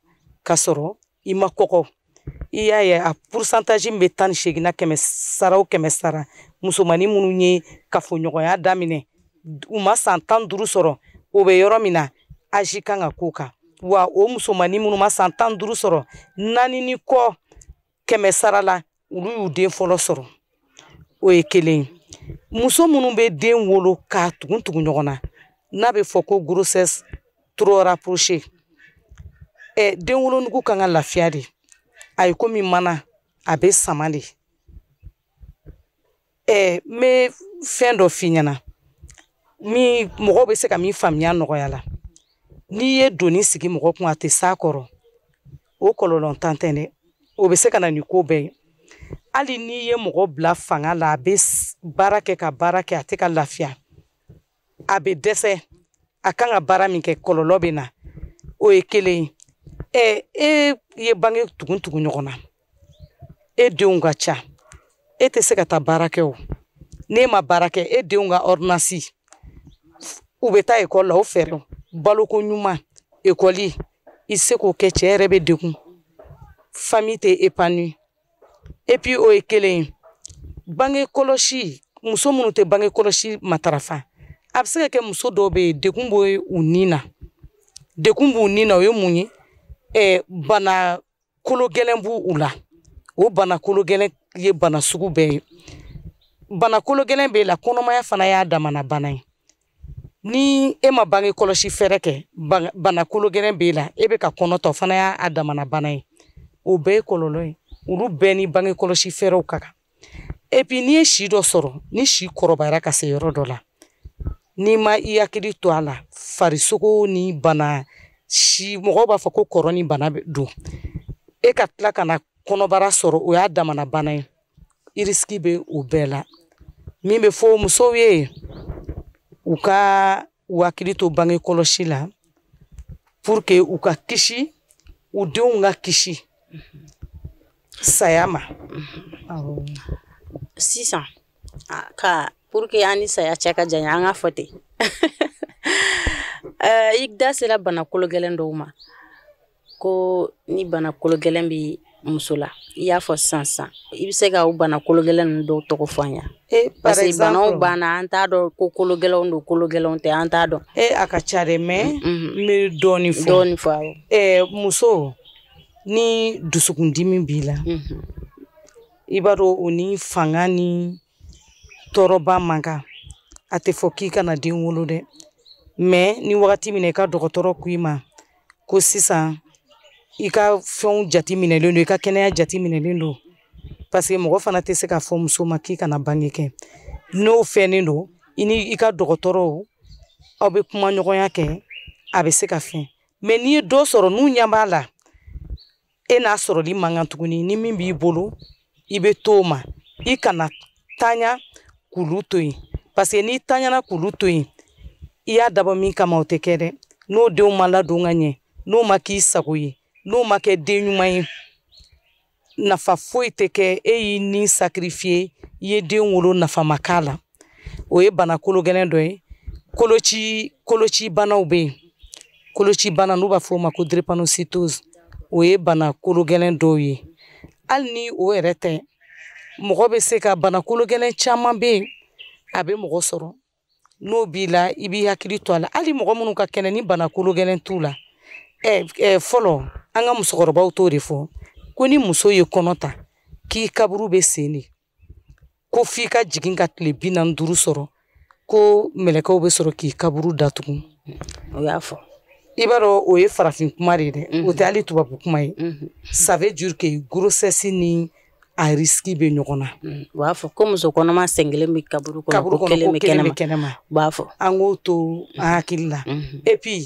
ka sɔrɔ i ma kɔkɔ i y'a ye a pourcentage min bɛ tan ni seegin na kɛmɛ sara o kɛmɛ sara musomanin minnu ye kafoɲɔgɔnya daminɛ u ma san tan duuru sɔrɔ o bɛ yɔrɔ min na âge kan ka k'o kan wa o musomanin minnu ma san tan duuru sɔrɔ naani ni kɔ kɛmɛ sara la olu y'u den fɔlɔ sɔrɔ o ye kelen ye muso minnu bɛ den wolo k'a tugun tugu ɲɔgɔn na n'a bɛ fɔ ko grossesse trop rapprochée ɛ den wolonugu kan ka lafiya de a ye komi mana a bɛ sama de ɛ n bɛ fɛn dɔ f'i ɲɛna min mɔgɔw bɛ se ka min faamuya nɔgɔya la n'i ye doni sigi mɔgɔ kun a tɛ s'a kɔrɔ o kɔlɔlɔ tan tɛ dɛ o bɛ se ka na nin ko bɛɛ ye hali n'i ye mɔgɔ bila fanga la a bɛ baara kɛ ka baara kɛ a tɛ ka lafiya a bɛ dɛsɛ a kan ka baara min kɛ kɔlɔlɔ bɛ na o ye kelen ye Eh, e ye bange tugun tugu ɲɔgɔn na e denw ka ca e tɛ se ka taa baara kɛ o n'e ma baara kɛ e denw ka ɔridinasi u bɛ taa ekɔli la e e o fɛɛrɛw baloko ɲuman ekɔli i se k'o kɛ cɛɛ yɛrɛ bɛ degun fami tɛ epani epi o ye kelen ye bange kɔlɔsi muso minnu tɛ bange kɔlɔsi matarafa a bɛ se ka kɛ muso dɔw bɛ yen degun b'o u ni na degun b'u ni na o ye mun ye eh, bana kolo gɛlɛn b'u u la o bana kolo gɛlɛn ye bana sugu bɛɛ ye bana kolo gɛlɛn b'e la kɔnɔmaya fana y'a damana bana ye ni e ma bange kɔlɔsi fɛɛrɛ kɛ bana, kolo gɛlɛn b'e la e bɛ ka kɔnɔtɔ fana y'a damana bana ye o bɛɛ ye kɔlɔlɔ ye olu bɛɛ ni bange kɔlɔsi fɛɛrɛw ka kan epi n'i ye si dɔ sɔrɔ ni si kɔrɔbayara ka se yɔrɔ dɔ la n'i ma i hakili to a la farisogo ni bana si mɔgɔw b'a fɔ ko kɔrɔni bana don e ka tila ka na kɔnɔbara sɔrɔ o y'a damana bana ye irisiki bɛ o bɛɛ la min bɛ fɔ musow ye u ka u to bange kɔlɔsi la pour que u ka kisi u denw ka kisi saya ma sisan ka pour que an ni saya cɛ ka janya an ka fɔ ten Eh, i da sera bana kologɛlɛn dɔw ma ko ni bana kologɛlɛn bɛ muso la i y'a fɔ sisan sisan i bɛ se ka o bana kologɛlɛn ninnu dɔw tɔgɔ fɔ an ya eh, parce que banaw banna an t'a dɔn ko kologɛlɛnw don kologɛlɛnw tɛ an t'a dɔn e a ka ca dɛ mɛ mm-hmm. n bɛ dɔɔni fɔ dɔɔni fɔ awɔ ɛɛ muso ni dusukundimi b'i la mm-hmm. i b'a dɔn o ni fanga ni tɔɔrɔba man kan a tɛ fɔ k'i kana den wolo dɛ mɛ ni wagati mina i ka dɔgɔtɔrɔ ku i ma ko sisan i ka fɛnw jati minɛlen do i ka kɛnɛya jati minɛlen do parseke mɔgɔ fana tɛ se k'a fɔ muso ma k'i kana bange kɛ n'o fɛnnen do i ni i ka dɔgɔtɔrɔw aw bɛ kuma ɲɔgɔnya kɛ a bɛ se ka fɛn mɛ n'i ye dɔ sɔrɔ n'u ɲɛ b'a la e n'a sɔrɔli man kan tuguni ni min b'i bolo i bɛ to o ma i kana tanya k'ulu to yen paseke n'i tanyana k'ulu to yen i y'a dabɔ min kama o tɛ kɛ dɛ n'o denw ma ladon ka ɲɛ n'o ma k'i sago ye n'o ma kɛ den ɲuman ye nafa foyi tɛ kɛ e y'i ni sakirifiye i ye den wolo nafa ma k'a la o ye bana kologɛlɛn dɔ ye koloci koloci banaw bɛ yen koloci bana n'u b'a fɔ o ma ko drepanocytose o ye bana kologɛlɛn dɔw ye hali ni o yɛrɛ tɛ mɔgɔ bɛ se ka bana kologɛlɛn caman bɛ yen a bɛ mɔgɔ sɔrɔ n'o b'i la i b'i hakili to a la hali mɔgɔ minnu ka kɛnɛ ni bana kolo gɛlɛn t'u la ɛ ɛ fɔlɔ an ka musokɔrɔbaw t'o de fɔ ko ni muso ye kɔnɔ ta k'i kaburu bɛ sen de ko f'i ka jigin ka tile bi naani duuru sɔrɔ ko mɛlɛkɛw bɛ sɔrɔ k'i kaburu datugu o y'a fɔ i b'a dɔn o ye farafin kuma de ye dɛ o tɛ hali tubabu kuma ye ça veut dire que grossesse ni a risiki bɛ ɲɔgɔn na. Hmm. u b'a fɔ ko muso kɔnɔma sen kelen bɛ kaburu kɔnɔ ko kelen bɛ kɛnɛma u b'a fɔ. an k'o to an hakili la hmm. et puis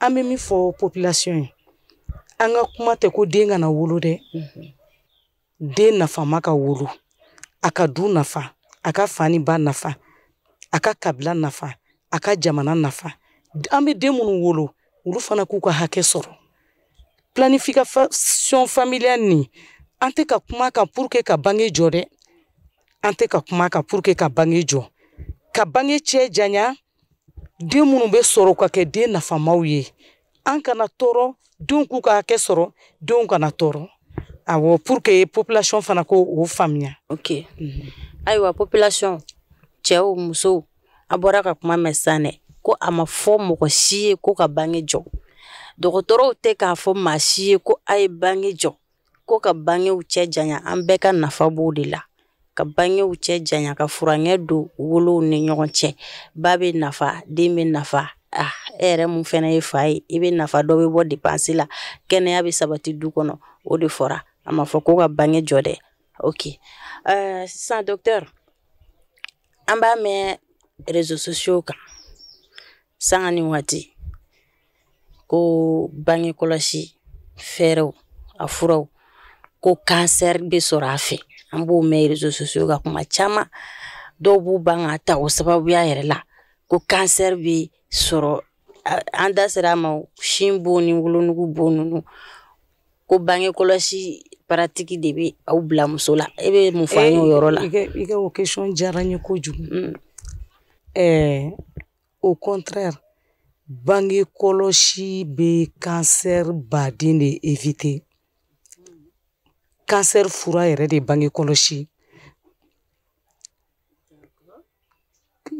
an bɛ min fɔ population ye an ka kuma tɛ ko den kana wolo dɛ hmm. den nafama ka wolo a ka du nafa a ka fa ni ba nafa a ka kabila nafa a ka jamana nafa an bɛ den minnu wolo olu fana k'u ka hakɛ sɔrɔ planification familiale nin an tɛ ka kuma kan pour que ka bange jɔ dɛ an tɛ ka kuma kan pour que ka bange jɔ ka bange cɛ janya den minnu bɛ sɔrɔ ka kɛ den nafamaw ye an kana tɔɔrɔ denw k'u ka hakɛ sɔrɔ denw kana tɔɔrɔ awɔ pour que population fana ko o faamuya ok mm -hmm. ayiwa population cɛw musow a bɔra ka kuma mɛn sisan dɛ ko a ma fɔ mɔgɔ si ye ko ka bange jɔ dɔgɔtɔrɔw tɛ k'a fɔ maa si ye ko a ye bange jɔ ko ka bangew cɛ janya an bɛɛ ka nafa b'o de la ka bangew cɛ janya ka furankɛ don wolow ni ɲɔgɔn cɛ ba bɛ nafa den bɛ nafa ah, e yɛrɛ mun fɛnɛ ye fa ye i bɛ nafa dɔ bɛ bɔ depansi la kɛnɛya bɛ sabati du kɔnɔ o de fɔra a ma fɔ ko ka bange jɔ dɛ ok uh, docteur an b'a mɛn réseaux sociaux kan sanga ni waati ko bange kɔlɔsi fɛɛrɛw a furaw ko kansɛri bɛ sɔrɔ a fɛ an b'o mɛn rezo sosiyo ka kuma caman dɔw b'u ban ka ta o sababuya yɛrɛ la ko kansɛri bɛ sɔrɔ an da sera a ma sin bon ni wolonugu bon ninnu ko bange kɔlɔsi paratiki de bɛ aw bila muso la e bɛ mun fɔ an y'o eh, yɔrɔ la i ka o question diyara n ye kojugu ɛɛ mm. eh, au contraire bange kɔlɔsi bɛ kansɛri baden de éviter kansɛri fura yɛrɛ de bange kɔlɔsi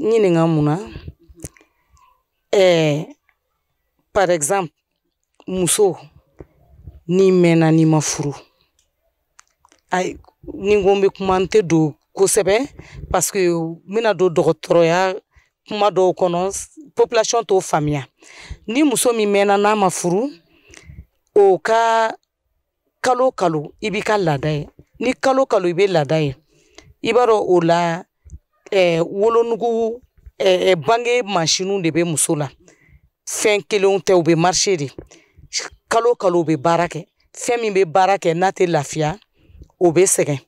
ɲininga mun na eh, par exemple muso ni mɛnna ni ma furu ay, ni ko n bɛ kuma n tɛ don kosɛbɛ parce que n bɛna don dɔgɔtɔrɔya kuma dɔw kɔnɔ population t'o faamuya ni muso min mɛnna n'a ma furu o ka kalo kalo i b'i ka laada ye ni kalo kalo i bɛ laada ye i b'a dɔn o la eh, wolonugu eh, eh bange mansinw de be muso la fɛn kelenw tɛ u be marshe de kalo kalo u bɛ baara kɛ fɛn min be baara kɛ n'a tɛ lafiya o be sɛgɛn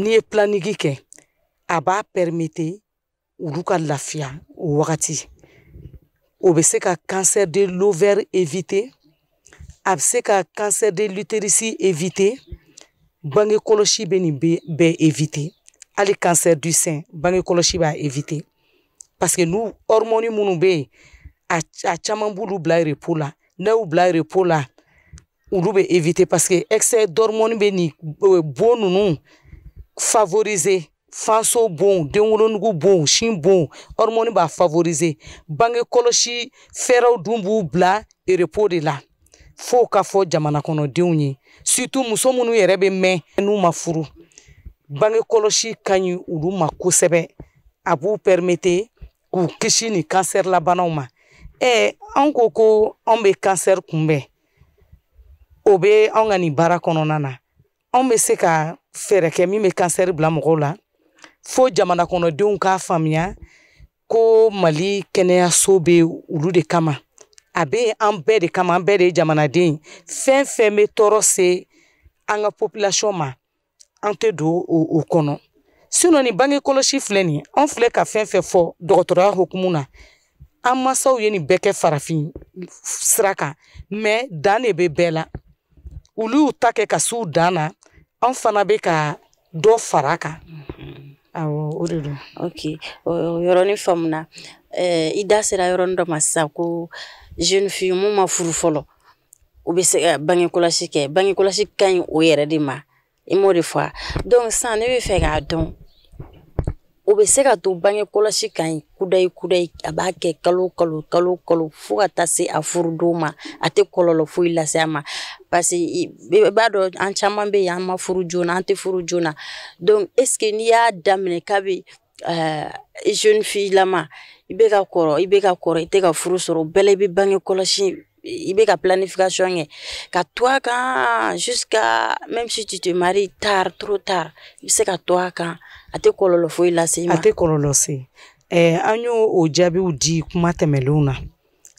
n'i ye planigi kɛ a b'a pɛrimete olu ka lafiya o wagati o be se ka kansɛr de lovɛr evite a bɛ se ka cancer de l'utérus éviter bange kɔlɔsi bɛ nin bɛɛ éviter hali cancer du sein bange kɔlɔsi b'a éviter parce que n'u hormones minnu bɛ yen a caman b'olu bila repos la n'a y'u bila la olu bɛ éviter parce que excès d'hormones bɛ nin bon ninnu favoriser fanso bon denwolonugu bon sin bon hormone b'a favoriser bange kɔlɔsi fɛɛrɛw dun b'u bila e repos de la fɔɔ ka fɔ jamana kɔnɔdenw ye surtu muso minnu yɛrɛ bɛ mɛn n'u ma furu bange kɔlɔsi ka ɲi olu ma kosɛbɛ a b'u pɛrimete k'u kisi ni kansɛrilabanaw ma ɛ an ko ko anw bɛ kansɛri kunbɛn o bɛ anw ka nin baara kɔnɔna na anw bɛ se ka fɛɛrɛ kɛ min bɛ kansɛri bila mɔgɔw la fo jamana kɔnɔdenw k'a faamuya ko mali kɛnɛyaso bɛ olu de kama a bɛ an bɛɛ de kama an bɛɛ de ye jamanaden ye fɛn fɛn bɛ tɔɔrɔ se an ka population ma an tɛ don o kɔnɔ sinɔn nin bange kɔlɔsi filɛ nin ye anw filɛ ka fɛn fɛn fɔ dɔgɔtɔrɔya hukumu na an mansaw ye nin bɛɛ kɛ farafin sira kan mɛ dan de bɛ bɛɛ la olu y'u ta kɛ ka se u dan na an fana bɛ ka dɔ fara a kan awɔ o de don ok o yɔrɔnin faamuna ɛɛ i da sera yɔrɔnin dɔ ma sisan ko jeune fille mun euh, ma furu fɔlɔ u bɛ se ka bange kɔlɔsi kɛ bange kɔlɔsi ka ɲi o yɛrɛ de ma i m'o de fɔ donc sisan ne bɛ fɛ k'a dɔn o bɛ se ka to bange kɔlɔsi ka ɲi kudayi kudayi a b'a kɛ kalo kalo kalo kalo fo ka taa se a furudon ma a tɛ kɔlɔlɔ foyi lase a ma parce que i b'a dɔn an caman bɛ yen an ma furu joona an tɛ furu joona donc est ce que n'i y'a daminɛ kabi euh, jeune fille lama i bɛ ka kɔrɔ i bɛ ka kɔrɔ i tɛ ka furu sɔrɔ bɛɛ la i bɛ bange kɔlɔsi i bɛ ka planification kɛ ka to a kan jusqu'à même si tu te maries tard trop tard i bɛ se ka to a kan a tɛ kɔlɔlɔ foyi lase i ma a tɛ kɔlɔlɔ se eh, an y'o o jaabiw di kuma tɛmɛlenw na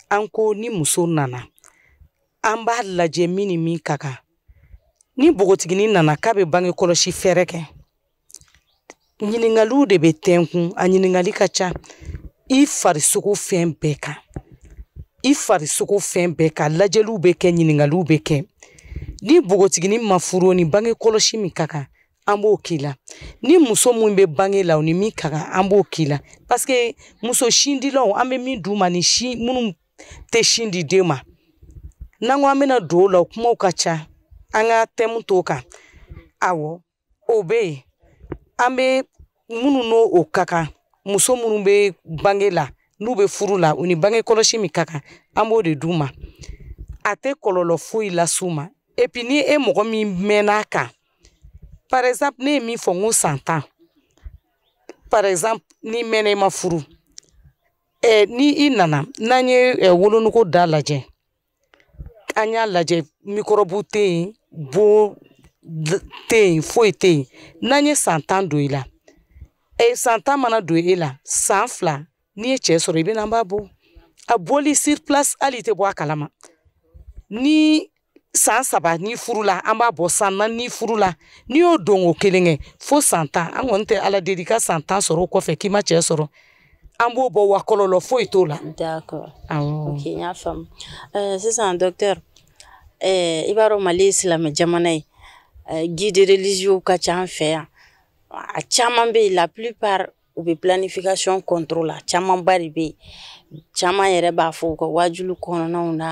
an ko ni muso nana an b'a lajɛ min ni min ka kan ni bogotigini nana k'a bɛ bange kɔlɔsi fɛɛrɛ kɛ ɲininkaliw de bɛ tɛnkun a ɲininkali ka ca i farisogo fɛn bɛɛ kan i farisogo fɛn bɛɛ kan lajɛliw bɛ kɛ ɲiningaliw bɛ kɛ ni bogotigini ma furu ni bange kɔlɔsi min ka kan an b'o k'i la ni muso min bɛ bange la o ni min ka kan an b'o k'i la paseke muso sin dilaw an bɛ min d'u ma ni sin minnu tɛ sin di den ma n'an ko an bɛna don o la o kumaw ka ca an ka tɛmu t'o kan awɔ o bɛ yen an bɛ minnu n'o o ka kan muso minnu bɛ bange la n'u bɛ furu la u ni bange kɔlɔsi min ka kan an b'o de d'u ma a tɛ kɔlɔlɔ foyi las'u ma et puis ni e mɔgɔ min mɛn'a kan par exemple ne ye min fɔ n ko san tan par exemple n'i mɛnna i ma furu eh, ni i nana n'an ye eh, wolonugu da lajɛ an y'a lajɛ mikɔrɔbu tɛ yen bon tɛ yen foyi tɛ yen n'an ye san tan don i la Eh, san tan mana don e la san fila n'i ye cɛ sɔrɔ i bɛ na an b'a bɔ a bɔli sur place hali i tɛ bɔ a kalama ni san saba ni furula an b'a bɔ san naani ni furula n'i y'o don o kelen kɛ fo san tan an kɔni tɛ ala deli i ka san tan sɔrɔ o kɔfɛ k'i ma cɛ sɔrɔ an b'o bɔ wa kɔlɔlɔ foyi t'o la. d'accord awɔ ok n y'a faamu euh, sisan docteur ɛɛ euh, i b'a dɔn mali ye silamɛ jamana ye ɛɛ euh, guide ka ca an fɛ yan. a caman bɛ yen la plupart u bɛ planification contrôle la camanba de bɛ yen caman yɛrɛ b'a fɔ u ka wajulu kɔnɔnaw na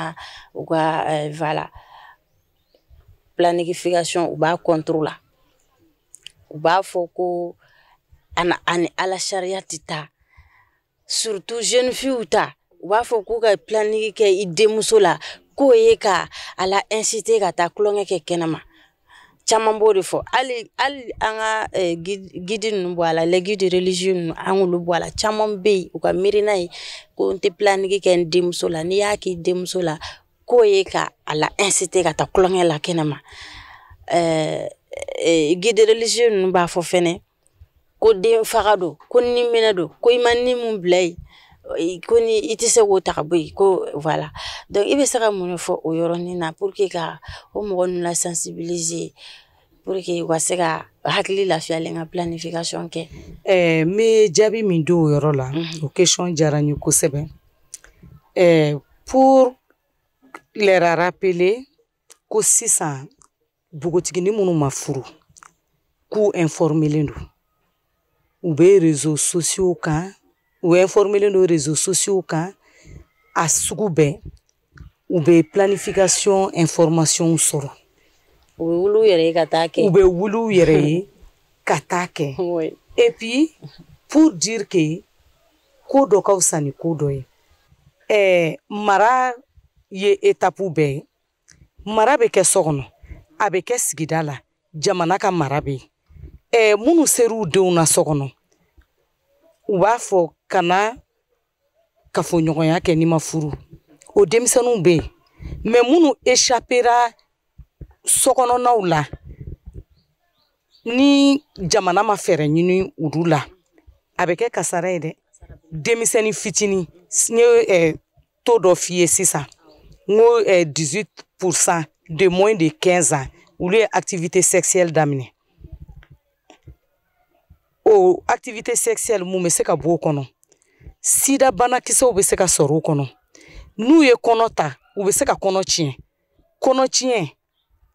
u ka euh, voilà planification u b'a contrôle la u b'a fɔ ko ana ani ala sariya ti taa surtout jeune fille ta u b'a fɔ k'u ka planning kɛ i denmuso la k'o ye ka a la inciter ka taa tulonkɛ kɛ kɛnɛma caman b'o de fɔ hali hali an ka eh, gidi ninnu bɔ a la lɛgidi religieux ninnu an k'olu bɔ a la caman bɛ yen u ka miirina ye ko n tɛ pilaniki kɛ n denmuso la n'i y'a k'i denmuso la k'o ye ka a la inciter ka taa kulonkɛ la kɛnɛma eh, eh, gidi religieux ninnu b'a fɔ fɛnɛ ko den faga don ko ni minɛ don ko i ma ni mun bila yen ko ni i tɛ se k'o ta ka bɔ yen ko voilà donc i bɛ se ka mun de fɔ o yɔrɔnin na pour que ka o mɔgɔ ninnu la sensibiliser pour que u ka se ka hakili lafiyalen ka planification kɛ. ɛɛ n bɛ jaabi min di o yɔrɔ la o question diyara n ye kosɛbɛ ɛɛ pour leur rappeler ko sisan bogotigini minnu ma furu k'u informelen don u bɛ réseaux sociaux kan. u informelen don réseau sociaux kan a sugu bɛɛ u bɛ planification information sɔrɔ u bɛ wuli u yɛrɛ ye ka taa kɛ u bɛ wuli u yɛrɛ ye ka taa kɛ oui. et puis pour dire que ko dɔ ka fisa ni ko dɔ ye ɛɛ eh, mara ye étape bɛɛ ye mara bɛ kɛ so kɔnɔ a bɛ kɛ sigida la jamana ka mara bɛ yen eh, ɛɛ minnu ser'u denw na so kɔnɔ u b'a fɔ ka na kafoɲɔgɔnya kɛ n'i ma furu o denmisɛnninw bɛ yen mɛ minnu échappera sokɔnɔnaw la ni jamana ma fɛɛrɛ ɲini olu la a bɛ kɛ kasara ye dɛ denmisɛnnin fitinin n ye eh, taux dɔ f'i ye sisan n ko eh, 18 pour cent de moins de 15 ans olu ye activité sexuelle daminɛ o activité sexuelle mun bɛ se ka bɔ o kɔnɔ sida banakisɛw bɛ se ka sɔrɔ o kɔnɔ n'u ye kɔnɔ ta u bɛ se ka kɔnɔ tiɲɛ kɔnɔ tiɲɛ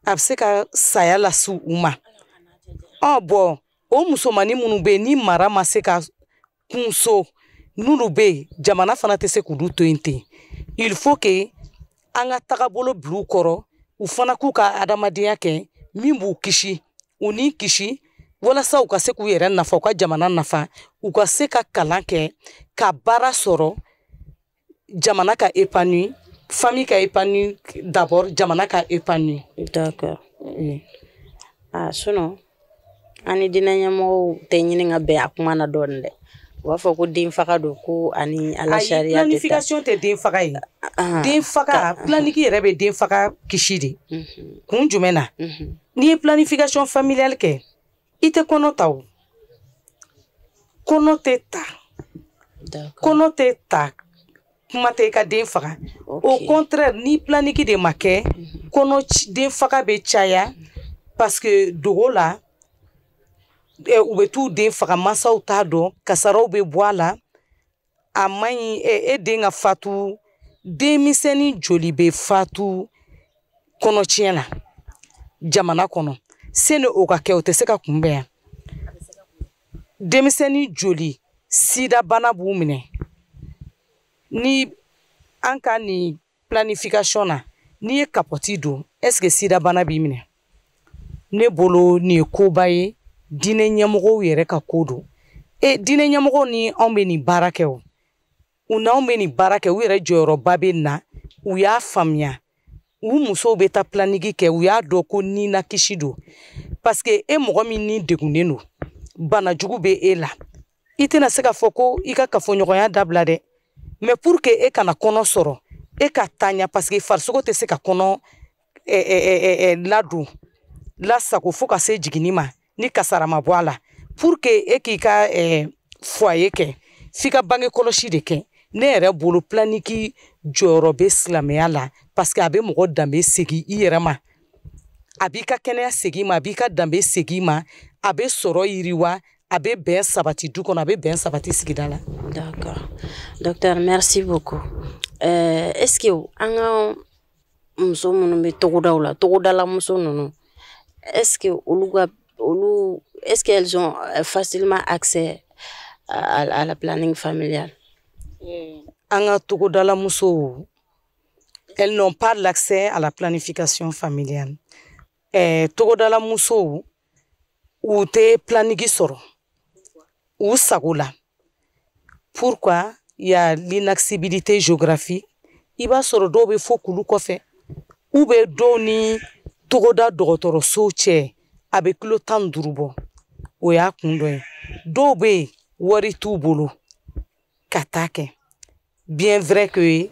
a bɛ se ka saya lase u ma ɔ bɔn o musomanin minnu bɛ yen ni mara ma se ka kun so n'olu bɛ yen jamana fana tɛ se k'olu to yen ten il faut que an ka tagabolo bil'u kɔrɔ u fana k'u ka adamadenya kɛ min b'u kisi u ni kisi walasa u ka se k'u yɛrɛ nafa u ka jamana nafa u ka se ka kalan kɛ ka baara sɔrɔ jamana ka epanui fami ka épanoui d'abord jamana ka épanoui d'accord oui. ah, sinon ɲɛmɔgɔw tɛ ɲini ka bɛn a kuma na dɔɔni dɛ u b'a fɔ ko den faga don ko ani ala sariya planification tɛ den faga ye ah, den faga planiki yɛrɛ bɛ den faga kisi de kun jumɛn na n'i ye planification familiale kɛ i tɛ kɔnɔ ta o kɔnɔ tɛ ta kɔnɔ tɛ ta kuma tɛ i ka den faga okay. au contraire ni planiki de ma kɛ mhm. kɔnɔ den faga bɛ caya parce que dogo la eh, u bɛ t'u den faga mansaw t'a dɔn kasaraw bɛ bɔ a la a man ɲi eh, e den ka fatu denmisɛnnin joli bɛ fatu kɔnɔtiɲɛ na jamana kɔnɔ sani o ka kɛ o tɛ se ka kunbɛn denmisɛnnin joli sida bana b'u minɛ ni an ka nin planification na n'i ye kapɔti don ɛseke sida bana b'i minɛ ne bolo nin ye koba ye diinɛ ɲɛmɔgɔw yɛrɛ ka ko don e diinɛ ɲɛmɔgɔw ni anw be nin baara kɛ o u n'anw be nin baara kɛ u yɛrɛ jɔyɔrɔba bɛ na u y'a faamuya u musow bɛ taa planigi kɛ u y'a dɔn ko ni na kisi don paske e mɔgɔ min ni degunnen don bana jugu bɛ e la i tɛna se ka fɔ ko i ka kafoɲɔgɔnya dabila dɛ mɛ pour que e kana kɔnɔ sɔrɔ e ka tanya paske farisogo tɛ se ka kɔnɔ eh, eh, eh, ladon lasago fo ka se jiginni ma ni kasara ma bɔ a la pour que e k'i ka foyer kɛ f'i ka bange kɔlɔsi de kɛ ne yɛrɛ bolo planiki jɔyɔrɔ bɛ silamɛya la parce que a bɛ mɔgɔ danbe segin i ma abika b'i ka ma abika b'i iriwa danbe ma a soro iriwa yiriwa ben sabati du d'accord docteur merci beaucoup euh, est-ce que an ka muso minnu bɛ togodaw la muso ninnu est-ce que olu olu est-ce qu'elles ont euh, facilement accès à, à, la planning familiale. Mm. an ka la elles n'ont pas l'accès à la planification familiale. Et eh, togodala musow u tɛ planigi sɔrɔ u ou la pourquoi il y a l'inaccessibilité géographique iba b'a sɔrɔ dɔw bɛ fo kulu kɔfɛ u bɛ ni togoda dɔgɔtɔrɔsow ou y'a kun wari tubulu. bolo bien vrai que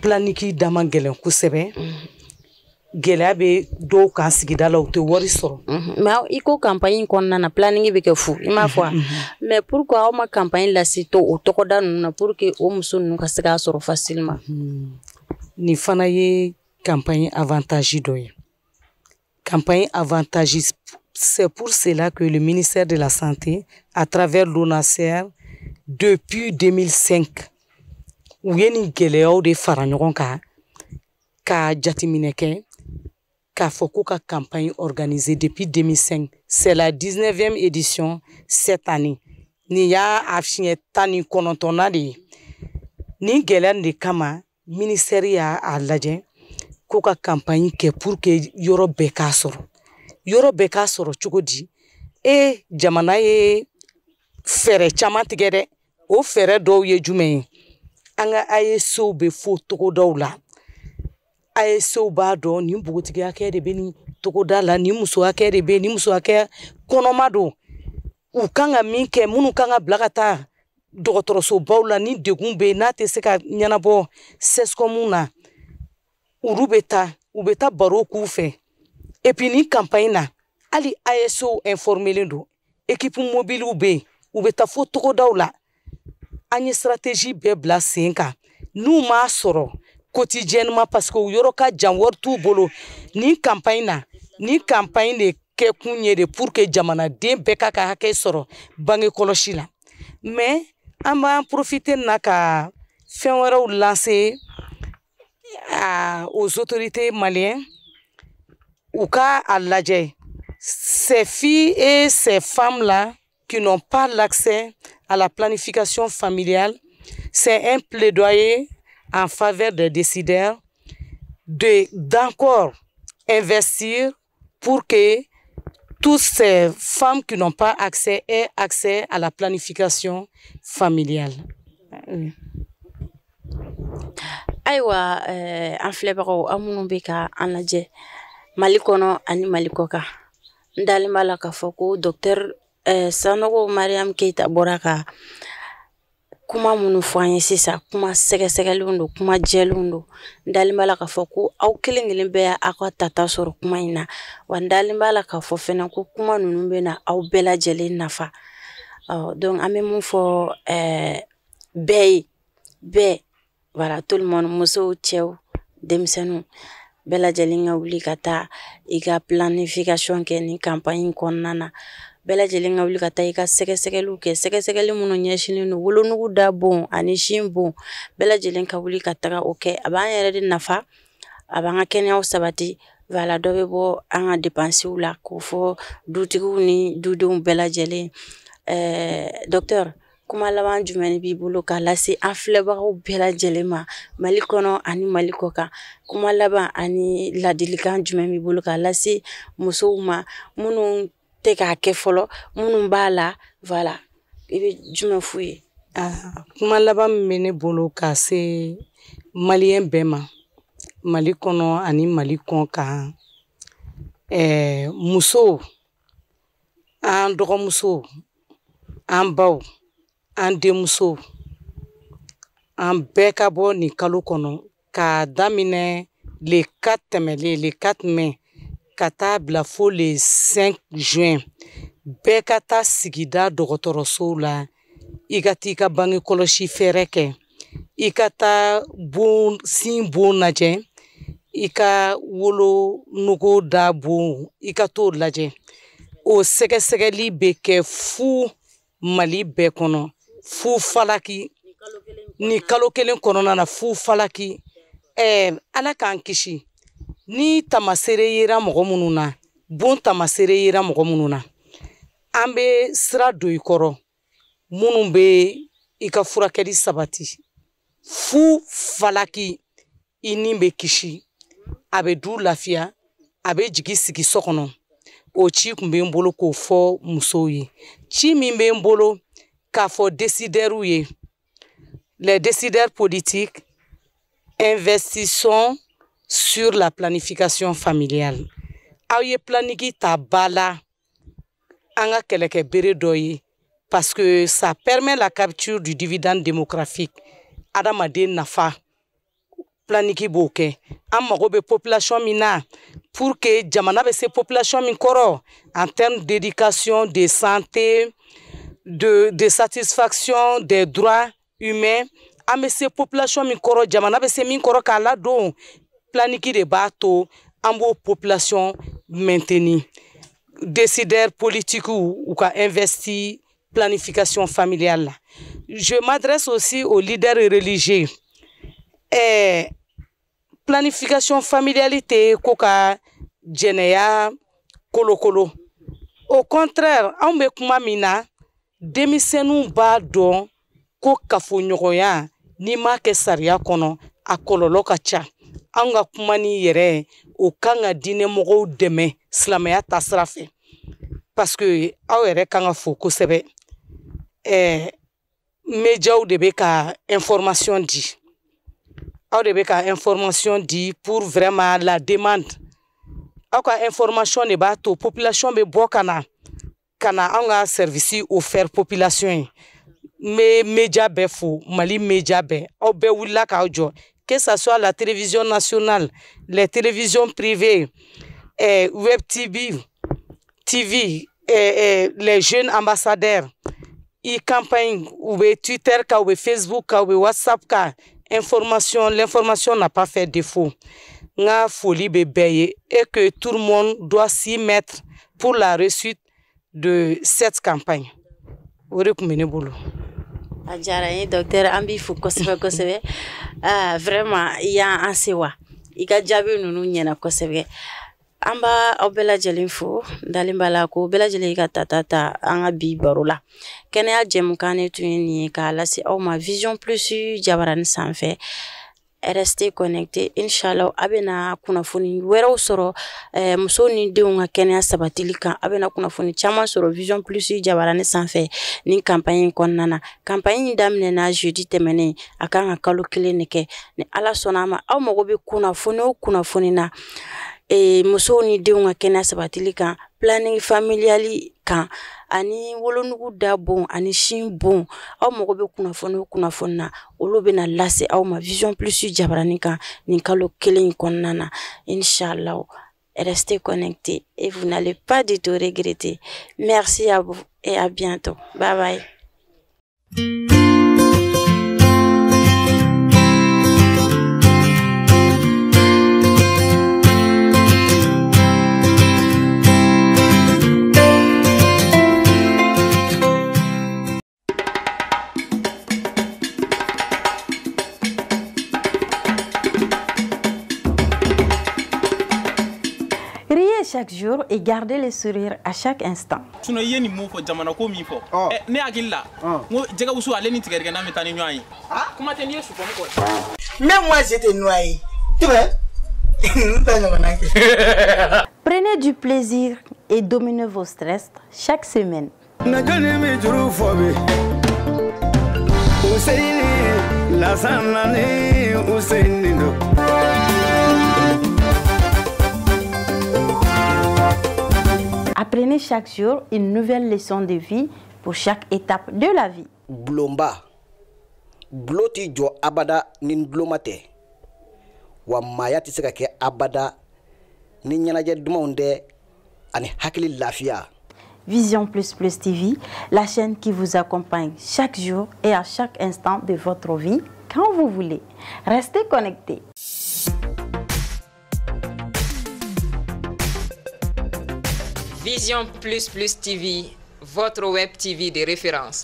planiki dama gɛlɛn kosɛbɛ gɛlɛya bɛ dɔw kan sigida la u tɛ wari sɔrɔ ma i ko kampaɲi kɔnɔna na planiki bɛ kɛ fu i m'a fɔ a mais pourquoi aw ma kampaɲi lase to o tɔgɔda nunu na pour que o muso nunu ka se k'a sɔrɔ facilement ni fana ye campagne avantage dɔ campagne avantage c'est pour cela que le ministère de la santé à travers l'ONACER depuis 2005 u ye nin gɛlɛyaw de fara ɲɔgɔn kan ka jatiminɛ kɛ k'a fɔ ko ka kampaɲe organisée depuis 2005 c'est la 19e édition cette année nin y'a a fiɲɛ ta ni kɔnɔntɔnna de ye nin gɛlɛya nin de kama ministɛri y'a a lajɛ ko ka campagne kɛ pour que yɔrɔ bɛɛ k'a sɔrɔ yɔrɔ bɛɛ k'a sɔrɔ cogo di e jamana ye fɛɛrɛ caaman tigɛ dɛ o fɛɛrɛ dɔw ye jumɛn ye An ka AESw bɛ fo togodaw la AESw b'a dɔn nin npogotigi hakɛ de bɛ nin togoda la nin muso hakɛ de bɛ yen nin muso hakɛ kɔnɔma don u kan ka min kɛ minnu kan ka bila ka taa dɔgɔtɔrɔsobaw la ni degun bɛ yen n'a tɛ se ka ɲɛnabɔ CSCOM na olu bɛ taa u bɛ taa baro k'u fɛ et puis nin campagne na hali AESw informer len don équipe mobile w bɛ yen u bɛ taa fo togodaw la an ye stratégie bɛɛ bila sen kan n'u m'a sɔrɔ kotijɛnima paseke yɔrɔ ka bolo campagne de de pour que jamanaden bɛɛ ka ka bange mais profite na ka aux autorités maliens ou ka ces filles et ces femmes là qui n'ont pas l'accès à la planification familiale, c'est un plaidoyer en faveur des décideurs d'encore investir pour que toutes ces femmes qui n'ont pas accès aient accès à la planification familiale. Oui. Euh, en eh, an filɛbagaw an ka k'a eh, sanogo mariam keita bɔra ka kuma minnu fɔ sisa kuma sɛgɛsɛgɛlenw don kuma jɛlenw don k'a fɔ ko aw kelen kelen bɛɛ aw tata sɔrɔ kuma in na wa n k'a fɔ fɛnɛ ko kuma ninnu bɛ aw bɛɛ nafa donc an bɛ mun fɔ eh, bɛɛ ye bɛɛ voilà tout musow cɛw denmisɛnninw bɛɛ ka wuli ka taa i ka planification kɛ ni kampaɲi kɔnnana bɛɛ lajɛlen ka wuli ka taa i ka sɛgɛsɛgɛliw kɛ sɛgɛsɛgɛli minnu ɲɛsinnen don wolonugu da bon ani sin bon bɛɛ lajɛlen ka wuli ka taga o kɛ a b'an yɛrɛ de nafa a b'an ka kɛnɛyaw sabati vala dɔ bɛ bɔ an ka depansiw la k'o fɔ dutigiw ni dudenw bɛɛ lajɛlen eh, dɔktɛr kuma laban jumɛn b'i bolo k'a lase an filɛbagaw bɛɛ lajɛlen ma mali kɔnɔ ani mali kɔ kan kuma laban ani ladilikan jumɛn b'i bolo k'a lase musow ma minnu tɛ k'a kɛ fɔlɔ minnu b'a la voilà i bɛ jumɛn f'u ye. kuma laban min bɛ ne bolo ka se maliyɛn bɛɛ ma mali kɔnɔ ani mali kɔn kan eh, musow an dɔgɔmusow an baw an denmusow an bɛɛ ka bɔ nin kalo kɔnɔ k'a daminɛ le 4 tɛmɛlen le 4 mai ka taa bila fo le 5 juin bɛɛ ka taa sigida dɔgɔtɔrɔsow la i ka taa i ka bange kɔlɔsi fɛɛrɛ kɛ i ka taa bon sin bon lajɛ i ka wolo nogo da bon i ka t'o lajɛ o sɛgɛsɛgɛli bɛ kɛ fu mali bɛɛ kɔnɔ fu falaki ni kalo kelen kɔnɔna na fu falaki ɛɛ ala k'an kisi ni tamasere yera mɔgɔ minnu na bon tamasere yera mɔgɔ minnu na an bɛ sira don i kɔrɔ minnu bɛ i ka furakɛli sabati fu falaki i ni bɛ kisi a bɛ du lafiya a bɛ jigi sigi so kɔnɔ o ci tun bɛ n bolo k'o fɔ musow ye ci min bɛ n bolo k'a fɔ desidɛriw ye les décideurs politiques investissons sur la planification familiale aw ye planiki ta ba la an ka kɛlɛkɛ bere dɔ ye parce que ça permet la capture du dividende démographique adamaden nafa planiki b'o kɛ an mago bɛ population min na pour que jamana bɛ se population min kɔrɔ en terme d'éducation de santé de, de satisfaction des droits humains an bɛ se population min kɔrɔ jamana bɛ se min kɔrɔ k'a ladon planiquer de bateaux, to population maintenir décideurs politiques ou investi planification familiale Je m'adresse aussi aux leaders religieux. E, planification familiale Coca, ko ka colo. Au contraire en bɛ kuma b'a anw ka kuma ni yɛrɛ o kan ka diinɛ mɔgɔw dɛmɛ silamɛya ta sira fɛ paseke aw yɛrɛ kan ka fo de bɛ ka information di aw de bɛ ka information di pour vraiment la demande aw ka information de b'a to population bɛ bɔ ka na ka na anw ka service offert population ye n bɛ media bɛɛ fo mali media bɛɛ aw bɛɛ wulila k'aw que ce soit la télévision nationale, les télévisions privées, eh, Web TV, TV eh, eh, les jeunes ambassadeurs, les campagne ou Twitter, Facebook, WhatsApp, l'information n'a pas fait défaut. Il folie bébé et que tout le monde doit s'y mettre pour la réussite de cette campagne. a diyara n ye dɔktɛri an b'i fo kosɛbɛ kosɛbɛ ah, vraiment i an se wa i ka jaabi nunu ɲɛna kosɛbɛ an b'a aw bɛlajɛlen fo dalen b'a la ko bɛlajɛlen i ka tata ta an ka bi baro la kɛnɛya jɛmukan ne tun ye nin ye k'a lase aw ma vision plus jabarani fɛ restez connectés inchallah a bena kunnafoni wɛrɛw sɔrɔ eh, musow ni denw ka kɛnɛya sabatili kan a bɛna kunnafoni caaman sɔrɔ vision plus jabarani sanfɛ ni kampaɲi kɔnnana na kampaɲi daminɛ na jeudi tɛmɛnen a kan ka kalo kelen ne kɛ ni ala sɔnna ma aw mago be kunnafoni o kunnafoni eh, musow ni denw ka kɛnɛya sabatili kan planning familiali quand, ani wolonugu da bon ani sin bon aw mago be kunnafoni kunnafoni na olu lase aw ma vision plus jabarani kan nin kalo kelen inshallah restez connectés et vous n'allez pas du tout regretter merci à vous et à bientôt bye bye chaque jour et gardez le sourire à chaque instant. Prenez du plaisir et dominez vos stress chaque semaine. Apprenez chaque jour une nouvelle leçon de vie pour chaque étape de la vie. Blomba. abada Vision Plus Plus TV, la chaîne qui vous accompagne chaque jour et à chaque instant de votre vie quand vous voulez. Restez connectés. Vision Plus TV, votre web TV de référence.